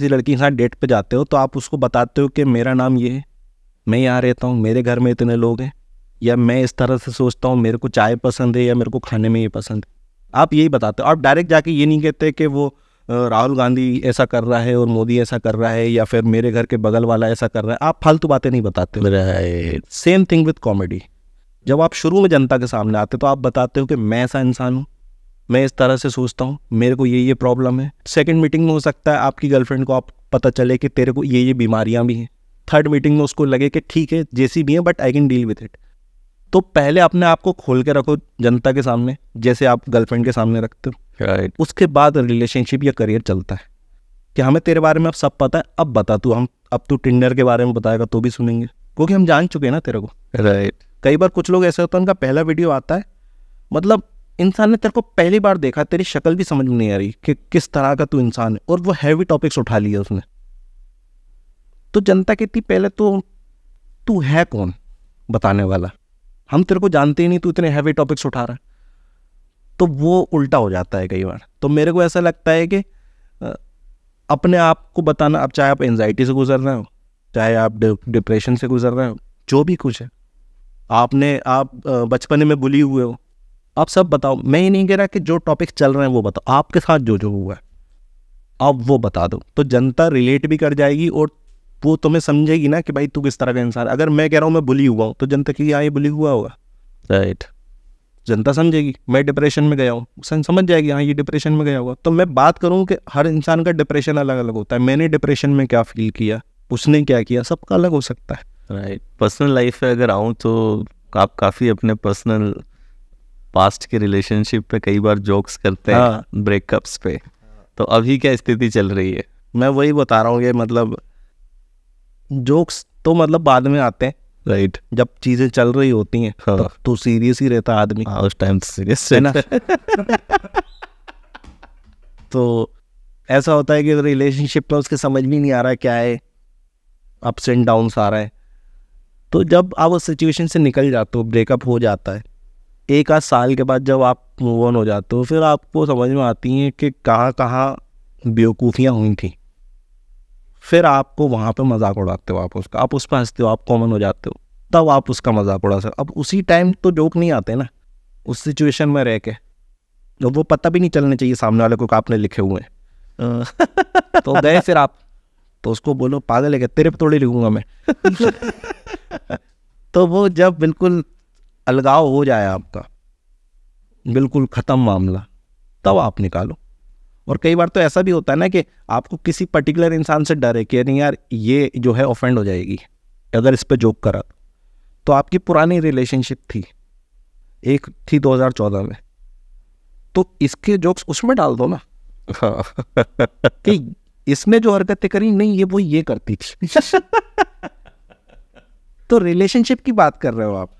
किसी लड़की के साथ डेट पे जाते हो तो आप उसको बताते हो कि मेरा नाम ये है मैं यहाँ रहता हूँ मेरे घर में इतने लोग हैं या मैं इस तरह से सोचता हूँ मेरे को चाय पसंद है या मेरे को खाने में ये पसंद है आप यही बताते हो आप डायरेक्ट जाके ये नहीं कहते कि वो राहुल गांधी ऐसा कर रहा है और मोदी ऐसा कर रहा है या फिर मेरे घर के बगल वाला ऐसा कर रहा है आप फालतू बातें नहीं बताते सेम थिंग विथ कॉमेडी जब आप शुरू में जनता के सामने आते तो आप बताते हो कि मैं ऐसा इंसान हूँ मैं इस तरह से सोचता हूँ मेरे को ये ये प्रॉब्लम है सेकेंड मीटिंग में हो सकता है आपकी गर्लफ्रेंड को आप पता चले कि तेरे को ये ये बीमारियाँ भी हैं थर्ड मीटिंग में उसको लगे कि ठीक है जैसी भी है but I can deal with it तो पहले अपने आप को खोल के रखो जनता के सामने जैसे आप गर्लफ्रेंड के सामने रखते हो right. उसके बाद रिलेशनशिप या करियर चलता है कि हमें तेरे बारे में अब सब पता है अब बता तू हम अब तू टिंडर के बारे में बताएगा तो भी सुनेंगे क्योंकि हम जान चुके हैं ना तेरे को राइट right. कई बार कुछ लोग ऐसे होते हैं उनका पहला वीडियो आता है मतलब इंसान ने तेरे को पहली बार देखा तेरी शक्ल भी समझ में नहीं आ रही कि किस तरह का तू इंसान है और वो हैवी टॉपिक्स उठा लिए उसने तो जनता कहती पहले तो तू है कौन बताने वाला हम तेरे को जानते ही नहीं तू इतने हैवी टॉपिक्स उठा रहा तो वो उल्टा हो जाता है कई बार तो मेरे को ऐसा लगता है कि अपने आप को बताना आप चाहे आप एनजाइटी से गुजर रहे हो चाहे आप डिप्रेशन से गुजर रहे हो जो भी कुछ है आपने आप बचपन में बुली हुए हो आप सब बताओ मैं ही नहीं कह रहा कि जो टॉपिक चल रहे हैं वो बताओ आपके साथ जो जो हुआ है आप वो बता दो तो जनता रिलेट भी कर जाएगी और वो तुम्हें समझेगी ना कि भाई तू किस तरह का इंसान अगर मैं कह रहा हूँ मैं बुली हुआ हूँ तो जनता की हाँ बुली हुआ होगा राइट जनता समझेगी मैं डिप्रेशन में गया हूँ समझ जाएगी हाँ ये डिप्रेशन में गया होगा तो मैं बात करूँ कि हर इंसान का डिप्रेशन अलग अलग होता है मैंने डिप्रेशन में क्या फील किया उसने क्या किया सबका अलग हो सकता है राइट पर्सनल लाइफ पे अगर आऊँ तो आप काफ़ी अपने पर्सनल पास्ट के रिलेशनशिप पे कई बार जोक्स करते हैं ब्रेकअप्स हाँ। पे तो अभी क्या स्थिति चल रही है मैं वही बता रहा हूँ कि मतलब जोक्स तो मतलब बाद में आते हैं राइट right. जब चीजें चल रही होती हैं हाँ। तो सीरियस ही रहता आदमी हाँ, उस टाइम सीरियस तो है ना *laughs* तो ऐसा होता है कि रिलेशनशिप में उसके समझ भी नहीं आ रहा क्या है अप्स एंड डाउन्स आ रहा है तो जब आप उस सिचुएशन से निकल जाते हो ब्रेकअप हो जाता है एक आध साल के बाद जब आप मूव ऑन हो जाते हो फिर आपको समझ में आती हैं कि कहाँ कहाँ बेवकूफ़ियाँ हुई थी फिर आपको वहाँ पर मजाक उड़ाते हो आप उसका आप उस पर हंसते हो आप कॉमन हो जाते हो तब आप उसका मजाक उड़ा सकते अब उसी टाइम तो जोक नहीं आते ना उस सिचुएशन में रह के जब वो पता भी नहीं चलने चाहिए सामने वाले को आपने लिखे हुए हैं तो गए फिर आप तो उसको बोलो पागल है क्या तेरे पे थोड़ी लिखूंगा मैं *laughs* तो वो जब बिल्कुल अलगाव हो जाए आपका बिल्कुल ख़त्म मामला तब आप निकालो और कई बार तो ऐसा भी होता है ना कि आपको किसी पर्टिकुलर इंसान से डर है कि नहीं यार ये जो है ऑफेंड हो जाएगी अगर इस पर जोक करा तो।, तो आपकी पुरानी रिलेशनशिप थी एक थी 2014 में तो इसके जोक्स उसमें डाल दो ना हाँ। कि इसने जो हरकतें करी नहीं ये वो ये करती थी *laughs* तो रिलेशनशिप की बात कर रहे हो आप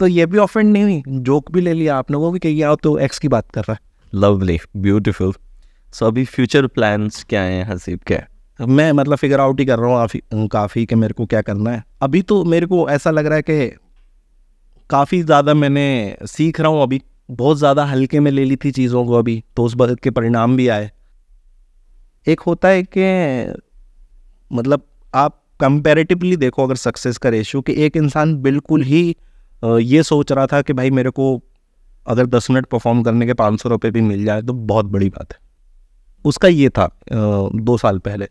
तो ये भी ऑफेंड नहीं हुई जोक भी ले लिया आपने वो भी कही आओ तो एक्स की बात कर रहा है लवली ब्यूटिफुल सो अभी फ्यूचर प्लान क्या हैं हसीब के मैं मतलब फिगर आउट ही कर रहा हूँ काफ़ी कि मेरे को क्या करना है अभी तो मेरे को ऐसा लग रहा है कि काफ़ी ज़्यादा मैंने सीख रहा हूँ अभी बहुत ज़्यादा हल्के में ले ली थी चीज़ों को अभी तो उस बात के परिणाम भी आए एक होता है कि मतलब आप कंपेरेटिवली देखो अगर सक्सेस का रेशो कि एक इंसान बिल्कुल ही ये सोच रहा था कि भाई मेरे को अगर दस मिनट परफॉर्म करने के पाँच सौ रुपये भी मिल जाए तो बहुत बड़ी बात है उसका ये था दो साल पहले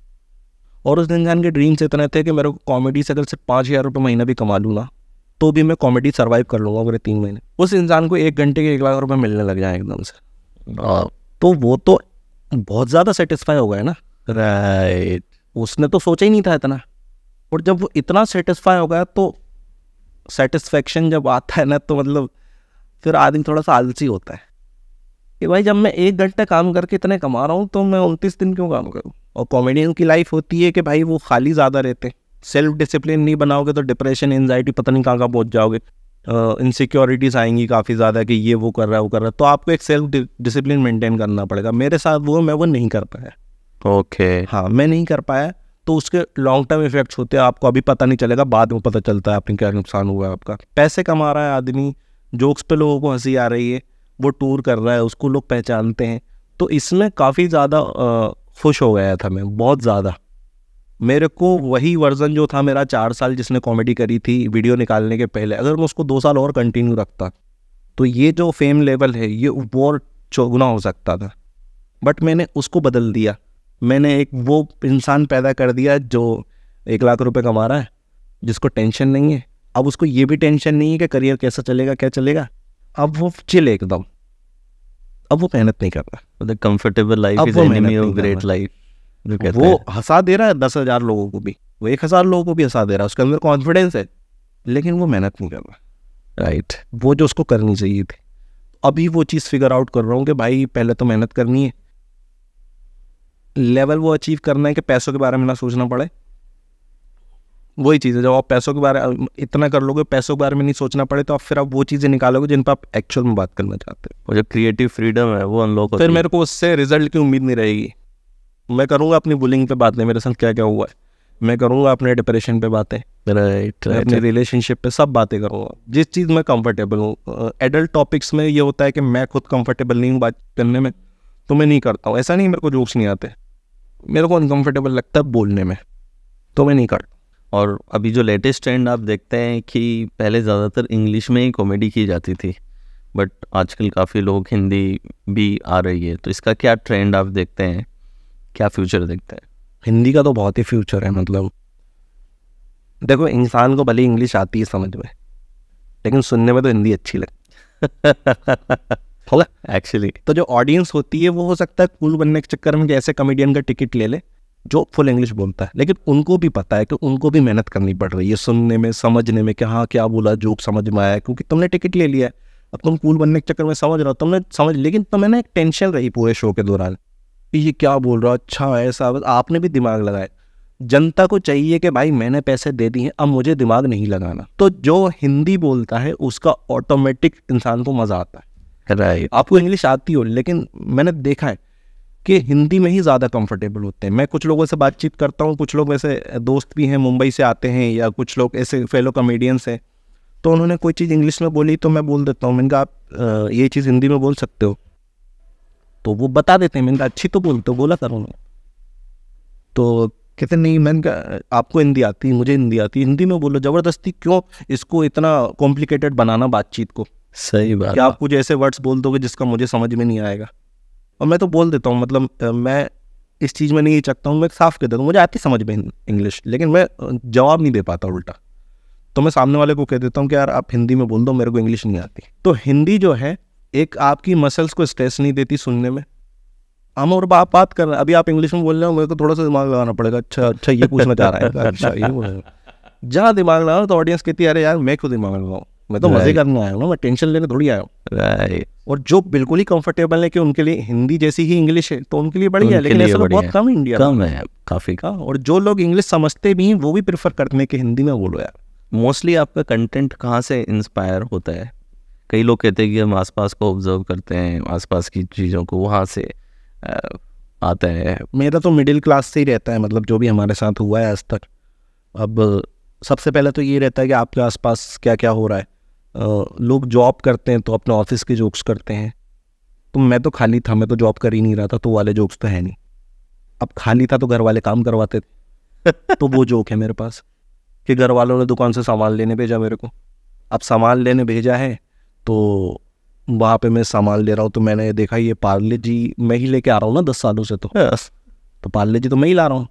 और उस इंसान के ड्रीम्स इतने थे कि मेरे को कॉमेडी से अगर सिर्फ पाँच हज़ार रुपये महीना भी कमा लूँगा तो भी मैं कॉमेडी सर्वाइव कर लूँगा मेरे तीन महीने उस इंसान को एक घंटे के एक लाख रुपये मिलने लग जाए एकदम से हाँ। तो वो तो बहुत ज़्यादा सेटिस्फाई हो गए ना राइट उसने तो सोचा ही नहीं था इतना और जब वो इतना सेटिस्फाई हो गया तो सेटिस्फेक्शन जब आता है ना तो मतलब फिर आदमी थोड़ा सा आलसी होता है कि भाई जब मैं एक घंटे काम करके इतने कमा रहा हूँ तो मैं उनतीस दिन क्यों काम करूँ और कॉमेडियन की लाइफ होती है कि भाई वो खाली ज़्यादा रहते हैं सेल्फ डिसिप्लिन नहीं बनाओगे तो डिप्रेशन एनजाइटी पता नहीं कहाँ कहाँ पहुँच जाओगे इनसिक्योरिटीज़ uh, आएंगी काफ़ी ज़्यादा कि ये वो कर रहा है वो कर रहा है तो आपको एक सेल्फ डिसिप्लिन मेंटेन करना पड़ेगा मेरे साथ वो मैं वो नहीं कर पाया ओके okay. हाँ मैं नहीं कर पाया तो उसके लॉन्ग टर्म इफेक्ट्स होते हैं आपको अभी पता नहीं चलेगा बाद में पता चलता है आपने क्या नुकसान हुआ है आपका पैसे कमा रहा है आदमी जोक्स पे लोगों को हंसी आ रही है वो टूर कर रहा है उसको लोग पहचानते हैं तो इसमें काफ़ी ज़्यादा खुश हो गया था मैं बहुत ज़्यादा मेरे को वही वर्जन जो था मेरा चार साल जिसने कॉमेडी करी थी वीडियो निकालने के पहले अगर मैं उसको दो साल और कंटिन्यू रखता तो ये जो फेम लेवल है ये वो चौगुना हो सकता था बट मैंने उसको बदल दिया मैंने एक वो इंसान पैदा कर दिया जो एक लाख रुपए कमा रहा है जिसको टेंशन नहीं है अब उसको ये भी टेंशन नहीं है कि करियर कैसा चलेगा क्या चलेगा अब वो चिले एकदम अब वो मेहनत नहीं कर रहा मतलब comfortable life is great life वो हंसा दे रहा है दस हजार लोगों को भी वो एक हजार लोगों को भी हंसा दे रहा है उसके अंदर कॉन्फिडेंस है लेकिन वो मेहनत नहीं कर रहा राइट वो जो उसको करनी चाहिए थी अभी वो चीज़ फिगर आउट कर रहा हूँ कि भाई पहले तो मेहनत करनी है लेवल वो अचीव करना है कि पैसों के बारे में ना सोचना पड़े वही चीज़ है जब आप पैसों के बारे में इतना कर लोगे पैसों के बारे में नहीं सोचना पड़े तो आप फिर आप वो चीज़ें निकालोगे जिन पर आप एक्चुअल में बात करना चाहते हो और जो क्रिएटिव फ्रीडम है वो अनलॉक फिर मेरे को उससे रिजल्ट की उम्मीद नहीं रहेगी मैं करूँगा अपनी बुलिंग पे बातें मेरे साथ क्या क्या हुआ है मैं करूँगा अपने डिप्रेशन पे बातें राइट अपने रिलेशनशिप पे सब बातें करूँगा जिस चीज़ में कंफर्टेबल हूँ एडल्ट टॉपिक्स में ये होता है कि मैं खुद कंफर्टेबल नहीं हूँ बात करने में तो मैं नहीं करता हूँ ऐसा नहीं मेरे को जोक्स नहीं आते मेरे को अनकम्फर्टेबल लगता है बोलने में तो मैं नहीं करता और अभी जो लेटेस्ट ट्रेंड आप देखते हैं कि पहले ज़्यादातर इंग्लिश में ही कॉमेडी की जाती थी बट आजकल काफ़ी लोग हिंदी भी आ रही है तो इसका क्या ट्रेंड आप देखते हैं क्या फ्यूचर देखते हैं हिंदी का तो बहुत ही फ्यूचर है मतलब देखो इंसान को भले इंग्लिश आती है समझ में लेकिन सुनने में तो हिंदी अच्छी लगती *laughs* एक्चुअली तो जो ऑडियंस होती है वो हो सकता है कूल बनने के चक्कर में ऐसे कॉमेडियन का टिकट ले ले जो फुल इंग्लिश बोलता है लेकिन उनको भी पता है कि उनको भी मेहनत करनी पड़ रही है सुनने में समझने में कि हाँ क्या बोला जोक समझ में आया क्योंकि तुमने टिकट ले लिया है अब तुम कूल बनने के चक्कर में समझ रहा हो तुमने समझ लेकिन तुम्हें तो ना एक टेंशन रही पूरे शो के दौरान कि ये क्या बोल रहा अच्छा ऐसा आपने भी दिमाग लगाया जनता को चाहिए कि भाई मैंने पैसे दे दिए अब मुझे दिमाग नहीं लगाना तो जो हिंदी बोलता है उसका ऑटोमेटिक इंसान को मज़ा आता है राइट आपको इंग्लिश आती हो लेकिन मैंने देखा है कि हिंदी में ही ज़्यादा कंफर्टेबल होते हैं मैं कुछ लोगों से बातचीत करता हूँ कुछ लोग ऐसे दोस्त भी हैं मुंबई से आते हैं या कुछ लोग ऐसे फेलो कॉमेडियंस हैं तो उन्होंने कोई चीज़ इंग्लिश में बोली तो मैं बोल देता हूँ मैंने कहा आप ये चीज़ हिंदी में बोल सकते हो तो वो बता देते हैं मैंने कहा अच्छी तो बोलते हो बोला सर उन्होंने तो कहते नहीं मैंने कहा आपको हिंदी आती मुझे हिंदी आती हिंदी में बोलो ज़बरदस्ती क्यों इसको इतना कॉम्प्लिकेटेड बनाना बातचीत को सही बात क्या आप कुछ ऐसे वर्ड्स बोल दोगे जिसका मुझे समझ में नहीं आएगा और मैं तो बोल देता हूँ मतलब मैं इस चीज़ में नहीं चकता हूँ मैं साफ कह देता हूँ मुझे आती समझ में इंग्लिश लेकिन मैं जवाब नहीं दे पाता उल्टा तो मैं सामने वाले को कह देता हूँ कि यार आप हिंदी में बोल दो मेरे को इंग्लिश नहीं आती तो हिंदी जो है एक आपकी मसल्स को स्ट्रेस नहीं देती सुनने में हम और आप बात कर रहे हैं अभी आप इंग्लिश में बोल रहे हो मेरे को थोड़ा सा दिमाग लगाना पड़ेगा अच्छा अच्छा ये पूछना चाह रहा है अच्छा ये जहाँ दिमाग लगाओ तो ऑडियंस कहती है अरे यार मैं क्यों दिमाग लगाऊँ मैं तो मजे करने आया हूँ मैं टेंशन लेने थोड़ी आया हूँ और जो बिल्कुल ही कंफर्टेबल है कि उनके लिए हिंदी जैसी ही इंग्लिश है तो उनके लिए बढ़िया है लेकिन ऐसा तो बहुत कम इंडिया कम है काफी का हाँ, और जो लोग इंग्लिश समझते भी हैं वो भी प्रेफर करते हैं कि हिंदी में बोलो यार मोस्टली आपका कंटेंट कहाँ से इंस्पायर होता है कई लोग कहते हैं कि हम आसपास को ऑब्जर्व करते हैं आसपास की चीज़ों को वहाँ से आता है मेरा तो मिडिल क्लास से ही रहता है मतलब जो भी हमारे साथ हुआ है आज तक अब सबसे पहले तो ये रहता है कि आपके आसपास क्या क्या हो रहा है लोग जॉब करते हैं तो अपने ऑफिस के जोक्स करते हैं तो मैं तो खाली था मैं तो जॉब कर ही नहीं रहा था तो वाले जोक्स तो है नहीं अब खाली था तो घर वाले काम करवाते थे तो वो जोक है मेरे पास कि घर वालों ने दुकान से सामान लेने भेजा मेरे को अब सामान लेने भेजा है तो वहाँ पे मैं सामान ले रहा हूँ तो मैंने देखा ये पार्ले जी मैं ही लेके आ रहा हूँ ना दस सालों से तो yes. तो पार्ले जी तो मैं ही ला रहा हूँ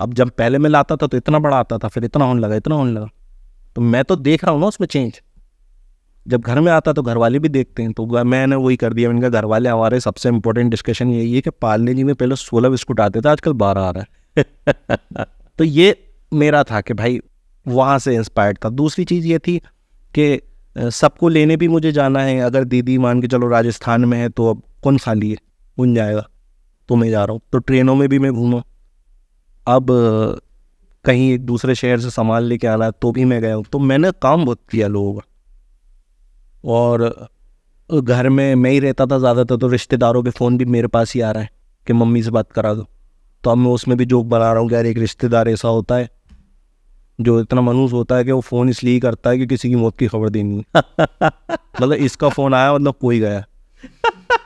अब जब पहले मैं लाता था तो इतना बड़ा आता था फिर इतना होने लगा इतना होने लगा तो मैं तो देख रहा हूँ ना उसमें चेंज जब घर में आता तो घर वाले भी देखते हैं तो मैंने वही कर दिया इनका घर वाले हमारे सबसे इंपॉर्टेंट डिस्कशन यही है कि पालने जी में पहले सोलह बिस्कुट आते थे आजकल बारह आ रहा है *laughs* तो ये मेरा था कि भाई वहाँ से इंस्पायर्ड था दूसरी चीज़ ये थी कि सबको लेने भी मुझे जाना है अगर दीदी मान के चलो राजस्थान में है तो अब कौन खाली है बुन जाएगा तो मैं जा रहा हूँ तो ट्रेनों में भी मैं घूमा अब कहीं एक दूसरे शहर से सामान लेके आना तो भी मैं गया हूँ तो मैंने काम बहुत किया लोगों का और घर में मैं ही रहता था ज़्यादातर तो रिश्तेदारों के फ़ोन भी मेरे पास ही आ रहा है कि मम्मी से बात करा दो तो अब मैं उसमें भी जोक बना रहा हूँ कि यार एक रिश्तेदार ऐसा होता है जो इतना मनूस होता है कि वो फ़ोन इसलिए करता है कि किसी की मौत की खबर देनी *laughs* मतलब इसका फ़ोन आया मतलब कोई गया *laughs*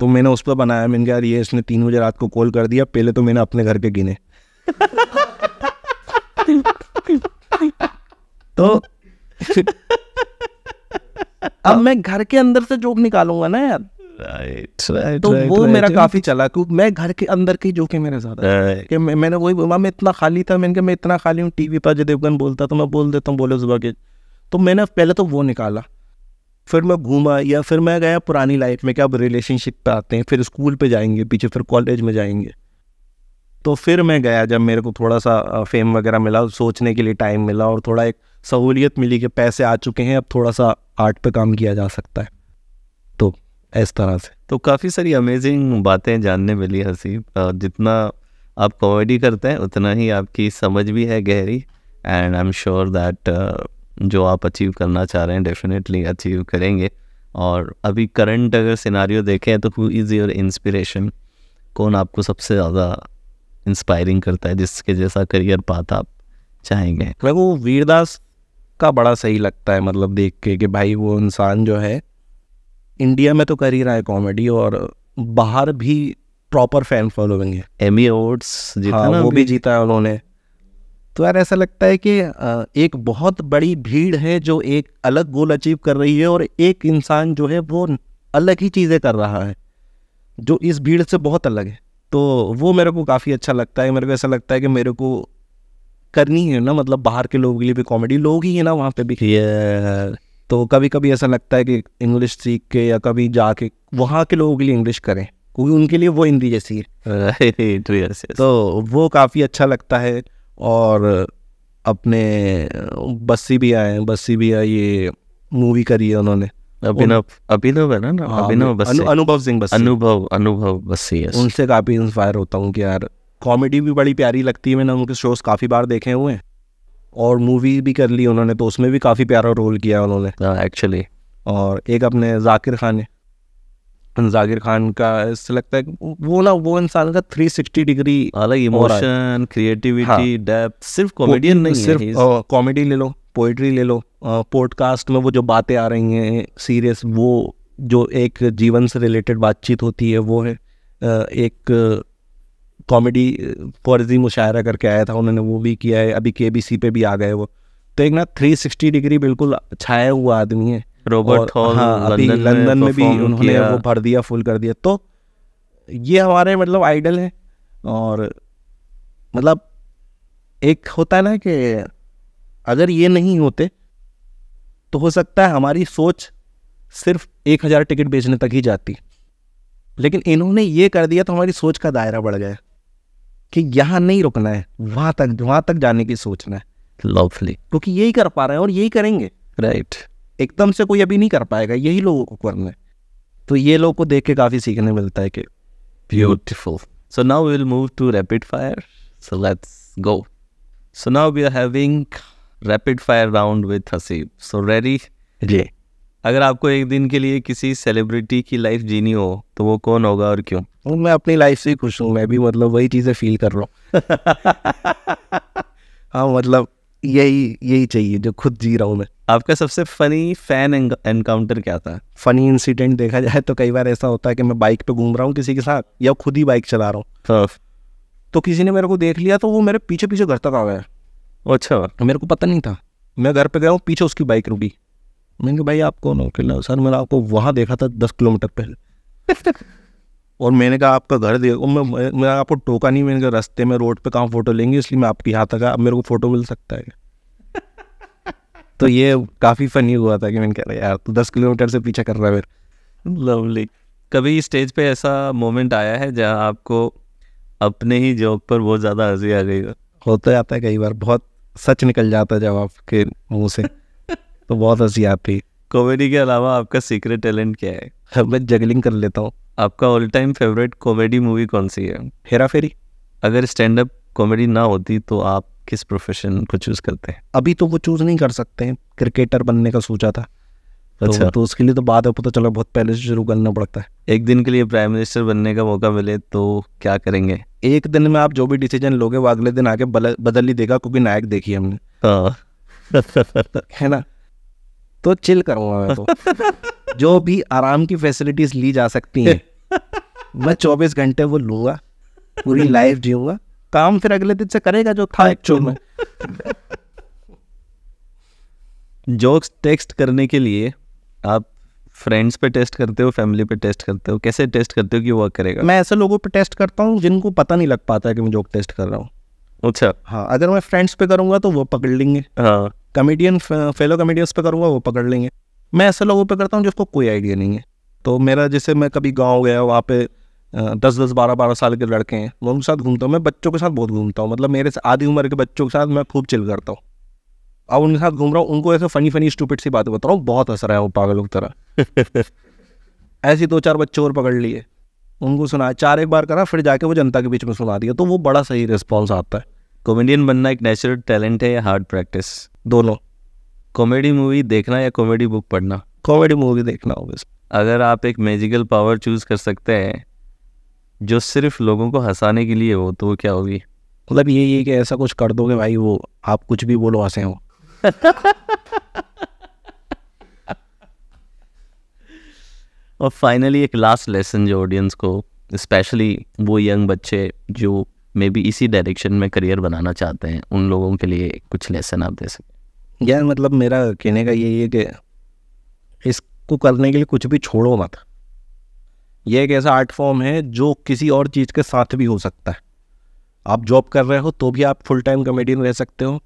तो मैंने उस पर बनाया मैंने कहा ये इसने तीन बजे रात को कॉल कर दिया पहले तो मैंने अपने घर के गिने *laughs* तो अब मैं घर के अंदर से जोक निकालूंगा ना यार Right, right, तो right, वो right, मेरा right. काफी चला क्योंकि मैं घर के अंदर के जोके मेरे ज्यादा कि मैं, मैंने वही मैं इतना खाली था मैंने कहा मैं इतना खाली हूँ टीवी पर अजय देवगन बोलता तो मैं बोल देता हूँ बोलो सुबह के तो मैंने पहले तो वो निकाला फिर मैं घूमा या फिर मैं गया पुरानी लाइफ में क्या अब रिलेशनशिप पे आते हैं फिर स्कूल पे जाएंगे पीछे फिर कॉलेज में जाएंगे तो फिर मैं गया जब मेरे को थोड़ा सा फेम वगैरह मिला सोचने के लिए टाइम मिला और थोड़ा एक सहूलियत मिली कि पैसे आ चुके हैं अब थोड़ा सा आर्ट पे काम किया जा सकता है तो इस तरह से तो काफ़ी सारी अमेजिंग बातें जानने मिली हसीब जितना आप कॉमेडी करते हैं उतना ही आपकी समझ भी है गहरी and I am sure that जो आप अचीव करना चाह रहे हैं डेफिनेटली अचीव करेंगे और अभी करंट अगर सिनारियो देखें तो हु इज़ योर इंस्पिरेशन कौन आपको सबसे ज़्यादा इंस्पायरिंग करता है जिसके जैसा करियर पाथ आप चाहेंगे मैं वो वीरदास उसका बड़ा सही लगता है मतलब देख के कि भाई वो इंसान जो है इंडिया में तो कर ही रहा है कॉमेडी और बाहर भी प्रॉपर फैन फॉलोइंग है एमी अवार्ड्स जीता हाँ, वो भी जीता है उन्होंने तो यार ऐसा लगता है कि एक बहुत बड़ी भीड़ है जो एक अलग गोल अचीव कर रही है और एक इंसान जो है वो अलग ही चीज़ें कर रहा है जो इस भीड़ से बहुत अलग है तो वो मेरे को काफ़ी अच्छा लगता है मेरे को ऐसा लगता है कि मेरे को करनी है ना मतलब बाहर के लोगों के लिए भी कॉमेडी लोग ही है ना वहाँ पे भी तो कभी कभी ऐसा लगता है कि इंग्लिश सीख के या कभी जाके वहाँ के लोगों के लिए इंग्लिश करें क्योंकि उनके लिए वो हिंदी जैसी है तो वो काफ़ी अच्छा लगता है और अपने बस्सी भी आए बस्सी भी आए ये मूवी करी है उन्होंने अभिनव अभिनव है ना हाँ, अभिनव अनुभव सिंह बस अनुभव अनुभव बस्सी उनसे काफ़ी इंस्पायर होता हूँ कि यार कॉमेडी भी बड़ी प्यारी लगती है मैंने उनके शोज़ काफ़ी बार देखे हुए हैं और मूवी भी कर ली उन्होंने तो उसमें भी काफ़ी प्यारा रोल किया उन्होंने एक्चुअली हाँ, और एक अपने जाकिर खान है जाकिर खान का इससे लगता है वो ना वो इंसान का सिक्सटी डिग्री अलग इमोशन क्रिएटिविटी डेप्थ सिर्फ कॉमेडियन नहीं सिर्फ कॉमेडी ले लो पोइट्री ले लो पॉडकास्ट में वो जो बातें आ रही हैं सीरियस वो जो एक जीवन से रिलेटेड बातचीत होती है वो है एक कॉमेडी पर जी मुशायरा करके आया था उन्होंने वो भी किया है अभी के बी सी पे भी आ गए वो तो एक ना थ्री सिक्सटी डिग्री बिल्कुल छाया हुआ आदमी है रोबोट हाँ अभी लंदन में, भी उन्होंने वो भर दिया फुल कर दिया तो ये हमारे मतलब आइडल है और मतलब एक होता है ना कि अगर ये नहीं होते तो हो सकता है हमारी सोच सिर्फ एक हज़ार टिकट बेचने तक ही जाती लेकिन इन्होंने ये कर दिया तो हमारी सोच का दायरा बढ़ गया कि यहाँ नहीं रुकना है वहां तक वहां तक जाने की सोचना है लवली क्योंकि तो यही कर पा रहे हैं और यही करेंगे राइट right. एकदम से कोई अभी नहीं कर पाएगा यही लोगों को करना है तो ये लोग को देख के काफ़ी सीखने मिलता है कि beautiful so now will move to rapid fire so let's go so now we are having rapid fire round with Haseeb so ready ji अगर आपको एक दिन के लिए किसी सेलिब्रिटी की लाइफ जीनी हो तो वो कौन होगा और क्यों हूँ मैं अपनी लाइफ से ही खुश हूँ मैं भी मतलब वही चीज़ें फील कर रहा हूँ *laughs* हाँ मतलब यही यही चाहिए जो खुद जी रहा हूँ मैं आपका सबसे फनी फैन एनकाउंटर क्या था फनी इंसिडेंट देखा जाए तो कई बार ऐसा होता है कि मैं बाइक पे घूम रहा हूँ किसी के साथ या खुद ही बाइक चला रहा हूँ हाँ। तो किसी ने मेरे को देख लिया तो वो मेरे पीछे पीछे घर तक आ गया अच्छा मेरे को पता नहीं था मैं घर पे गया हूँ पीछे उसकी बाइक रुकी मैंने कहा भाई आप कौन हो सर मैंने आपको वहाँ देखा था दस किलोमीटर पहले और मैंने कहा आपका घर देखो मैं, मैं आपको टोका नहीं मैंने कहा रास्ते में रोड पे कहाँ फ़ोटो लेंगे इसलिए मैं आपके यहाँ तक अब मेरे को फ़ोटो मिल सकता है *laughs* तो ये काफ़ी फनी हुआ था कि मैंने कह रहा यार तो दस किलोमीटर से पीछा कर रहा है फिर लवली कभी स्टेज पे ऐसा मोमेंट आया है जहाँ आपको अपने ही जॉब पर बहुत ज़्यादा हंसी आ गई होता जाता है कई बार बहुत सच निकल जाता है जब आपके मुंह से तो बहुत हंसी आती कॉमेडी *laughs* के अलावा आपका सीक्रेट टैलेंट क्या है *laughs* मैं जगलिंग कर लेता हूँ आपका all time favourite comedy movie कौन सी है हेरा फेरी अगर स्टैंड अप कॉमेडी ना होती तो आप किस प्रोफेशन को चूज करते हैं अभी तो वो चूज नहीं कर सकते हैं क्रिकेटर बनने का सोचा था तो अच्छा तो, तो उसके लिए तो बाद में पता चलो बहुत पहले से शुरू करना पड़ता है एक दिन के लिए प्राइम मिनिस्टर बनने का मौका मिले तो क्या करेंगे एक दिन में आप जो भी डिसीजन लोगे वो अगले दिन आके बदल ही देगा क्योंकि नायक देखी हमने हाँ। *laughs* है ना तो चिल करूंगा मैं तो *laughs* जो भी आराम की फैसिलिटीज ली जा सकती हैं *laughs* मैं चौबीस घंटे वो लूंगा पूरी लाइफ जीऊंगा काम फिर अगले दिन से करेगा जो था एक्चुअल में जोक्स *laughs* टेक्स्ट करने के लिए आप फ्रेंड्स पे टेस्ट करते हो फैमिली पे टेस्ट करते हो कैसे टेस्ट करते हो कि वर्क करेगा मैं ऐसे लोगों पे टेस्ट करता हूँ जिनको पता नहीं लग पाता है कि मैं जोक टेस्ट कर रहा हूँ अच्छा हाँ अगर मैं फ्रेंड्स पे करूंगा तो वो पकड़ लेंगे हाँ कमेडियन फेलो कमेडियंस पे करूंगा वो पकड़ लेंगे मैं ऐसे लोगों पे करता हूँ जिसको कोई आइडिया नहीं है तो मेरा जैसे मैं कभी गाँव गया वहाँ पे दस दस बारह बारह साल के लड़के हैं वो उनके साथ घूमता हूँ मैं बच्चों के साथ बहुत घूमता हूँ मतलब मेरे से आधी उम्र के बच्चों के साथ मैं खूब चिल करता हूँ अब उनके साथ घूम रहा हूँ उनको ऐसे फनी फनी स्टूपिट सी बातें बता रहा हूँ बहुत असर है वो पागलों की तरह *laughs* ऐसी दो चार बच्चे और पकड़ लिए उनको सुनाया चार एक बार करा फिर जाके वो जनता के बीच में सुना दिया तो वो बड़ा सही रिस्पॉन्स आता है कॉमेडियन बनना एक नेचुरल टैलेंट है या हार्ड प्रैक्टिस दोनों कॉमेडी मूवी देखना या कॉमेडी बुक पढ़ना कॉमेडी मूवी देखना ऑब्वियस अगर आप एक मैजिकल पावर चूज़ कर सकते हैं जो सिर्फ लोगों को हंसाने के लिए हो तो वो क्या होगी मतलब ये ये कि ऐसा कुछ कर दोगे भाई वो आप कुछ भी बोलो हंसे हो *laughs* और फाइनली एक लास्ट लेसन जो ऑडियंस को स्पेशली वो यंग बच्चे जो मे बी इसी डायरेक्शन में करियर बनाना चाहते हैं उन लोगों के लिए कुछ लेसन आप दे सकें यार मतलब मेरा कहने का यही है कि इसको करने के लिए कुछ भी छोड़ो मत ये एक ऐसा आर्ट फॉर्म है जो किसी और चीज़ के साथ भी हो सकता है आप जॉब कर रहे हो तो भी आप फुल टाइम कमेडियन रह सकते हो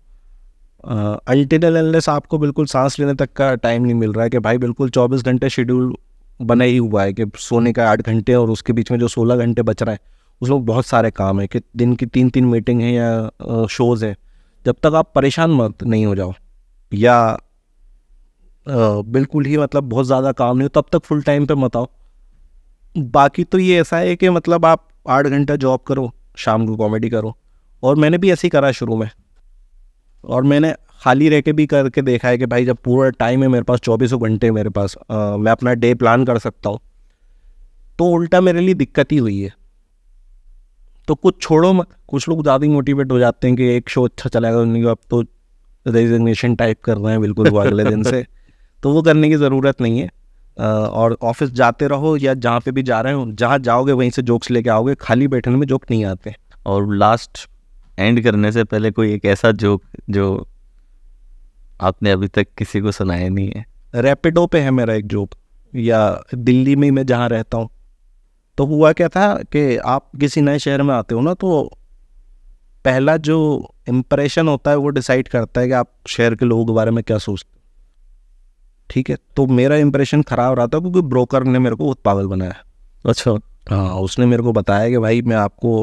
अल्टीनल uh, आपको बिल्कुल सांस लेने तक का टाइम नहीं मिल रहा है कि भाई बिल्कुल 24 घंटे शेड्यूल बना ही हुआ है कि सोने का आठ घंटे और उसके बीच में जो सोलह घंटे बच रहा है उसमें बहुत सारे काम है कि दिन की तीन तीन मीटिंग है या शोज़ है जब तक आप परेशान मत नहीं हो जाओ या आ, बिल्कुल ही मतलब बहुत ज़्यादा काम नहीं हो तब तक फुल टाइम पे मत आओ बाकी तो ये ऐसा है कि मतलब आप आठ घंटा जॉब करो शाम को कॉमेडी करो और मैंने भी ऐसे ही करा शुरू में और मैंने खाली रह के भी करके देखा है कि भाई जब पूरा टाइम है मेरे पास चौबीसों घंटे मेरे पास आ, मैं अपना डे प्लान कर सकता हूँ तो उल्टा मेरे लिए दिक्कत ही हुई है तो कुछ छोड़ो मत कुछ लोग ज़्यादा ही मोटिवेट हो जाते हैं कि एक शो अच्छा चलेगा उन्होंने अब तो रेजिग्नेशन टाइप कर रहे हैं बिल्कुल वो अगले दिन से *laughs* तो वो करने की ज़रूरत नहीं है और ऑफिस जाते रहो या जहाँ पे भी जा रहे हो जहाँ जाओगे वहीं से जोक्स लेके आओगे खाली बैठने में जोक नहीं आते और लास्ट एंड करने से पहले कोई एक ऐसा जोक जो आपने अभी तक किसी को सुनाया नहीं है रैपिडो पे है मेरा एक जॉब या दिल्ली में मैं जहाँ रहता हूँ तो हुआ क्या था कि आप किसी नए शहर में आते हो ना तो पहला जो इम्प्रेशन होता है वो डिसाइड करता है कि आप शहर के लोगों के बारे में क्या सोचते ठीक है तो मेरा इम्प्रेशन ख़राब रहा था क्योंकि ब्रोकर ने मेरे को बहुत पागल बनाया अच्छा हाँ उसने मेरे को बताया कि भाई मैं आपको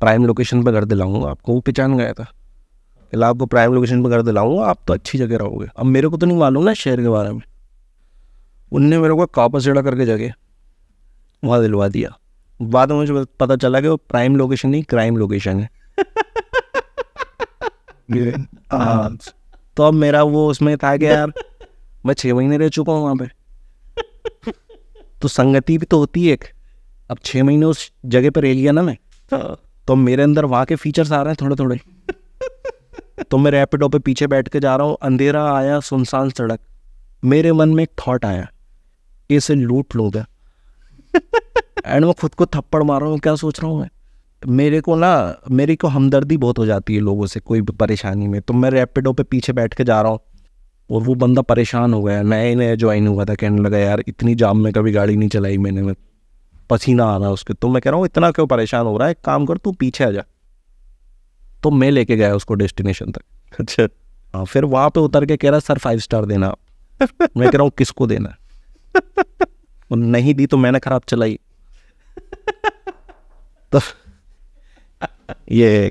प्राइम लोकेशन पर घर दिलाऊंगा आपको वो पहचान गया था फिलहाल आपको प्राइम लोकेशन पर घर दिलाऊंगा आप तो अच्छी जगह रहोगे अब मेरे को तो नहीं मालूम ना शहर के बारे में उनने मेरे को कापस जड़ा करके जगह वहाँ दिलवा दिया बाद में मुझे पता चला कि वो प्राइम लोकेशन नहीं क्राइम लोकेशन है हाँ। हाँ। तो अब मेरा वो उसमें था कि यार मैं छः महीने रह चुका हूँ वहाँ पर तो संगति भी तो होती है एक अब छः महीने उस जगह पर रह लिया ना मैं हाँ। तो मेरे अंदर वहाँ के फीचर्स आ रहे हैं थोड़े थोड़े तो मैं रैपिडो पे पीछे बैठ के जा रहा हूँ अंधेरा आया सुनसान सड़क मेरे मन में एक थॉट आया इसे लूट लूँगा एंड मैं खुद को थप्पड़ मार रहा हूँ क्या सोच रहा हूँ मैं मेरे को ना मेरे को हमदर्दी बहुत हो जाती है लोगों से कोई परेशानी में तो मैं रैपिडो पे पीछे बैठ के जा रहा हूँ और वो बंदा परेशान हो गया नया नया ज्वाइन हुआ था कहने लगा यार इतनी जाम में कभी गाड़ी नहीं चलाई मैंने मैं पसीना आ रहा है उसके तो मैं कह रहा हूँ इतना क्यों परेशान हो रहा है एक काम कर तू पीछे आ जा तो मैं लेके गया उसको डेस्टिनेशन तक अच्छा हाँ फिर वहाँ पे उतर के कह रहा सर फाइव स्टार देना मैं कह रहा हूँ किसको देना और नहीं दी तो मैंने खराब चलाई तो ये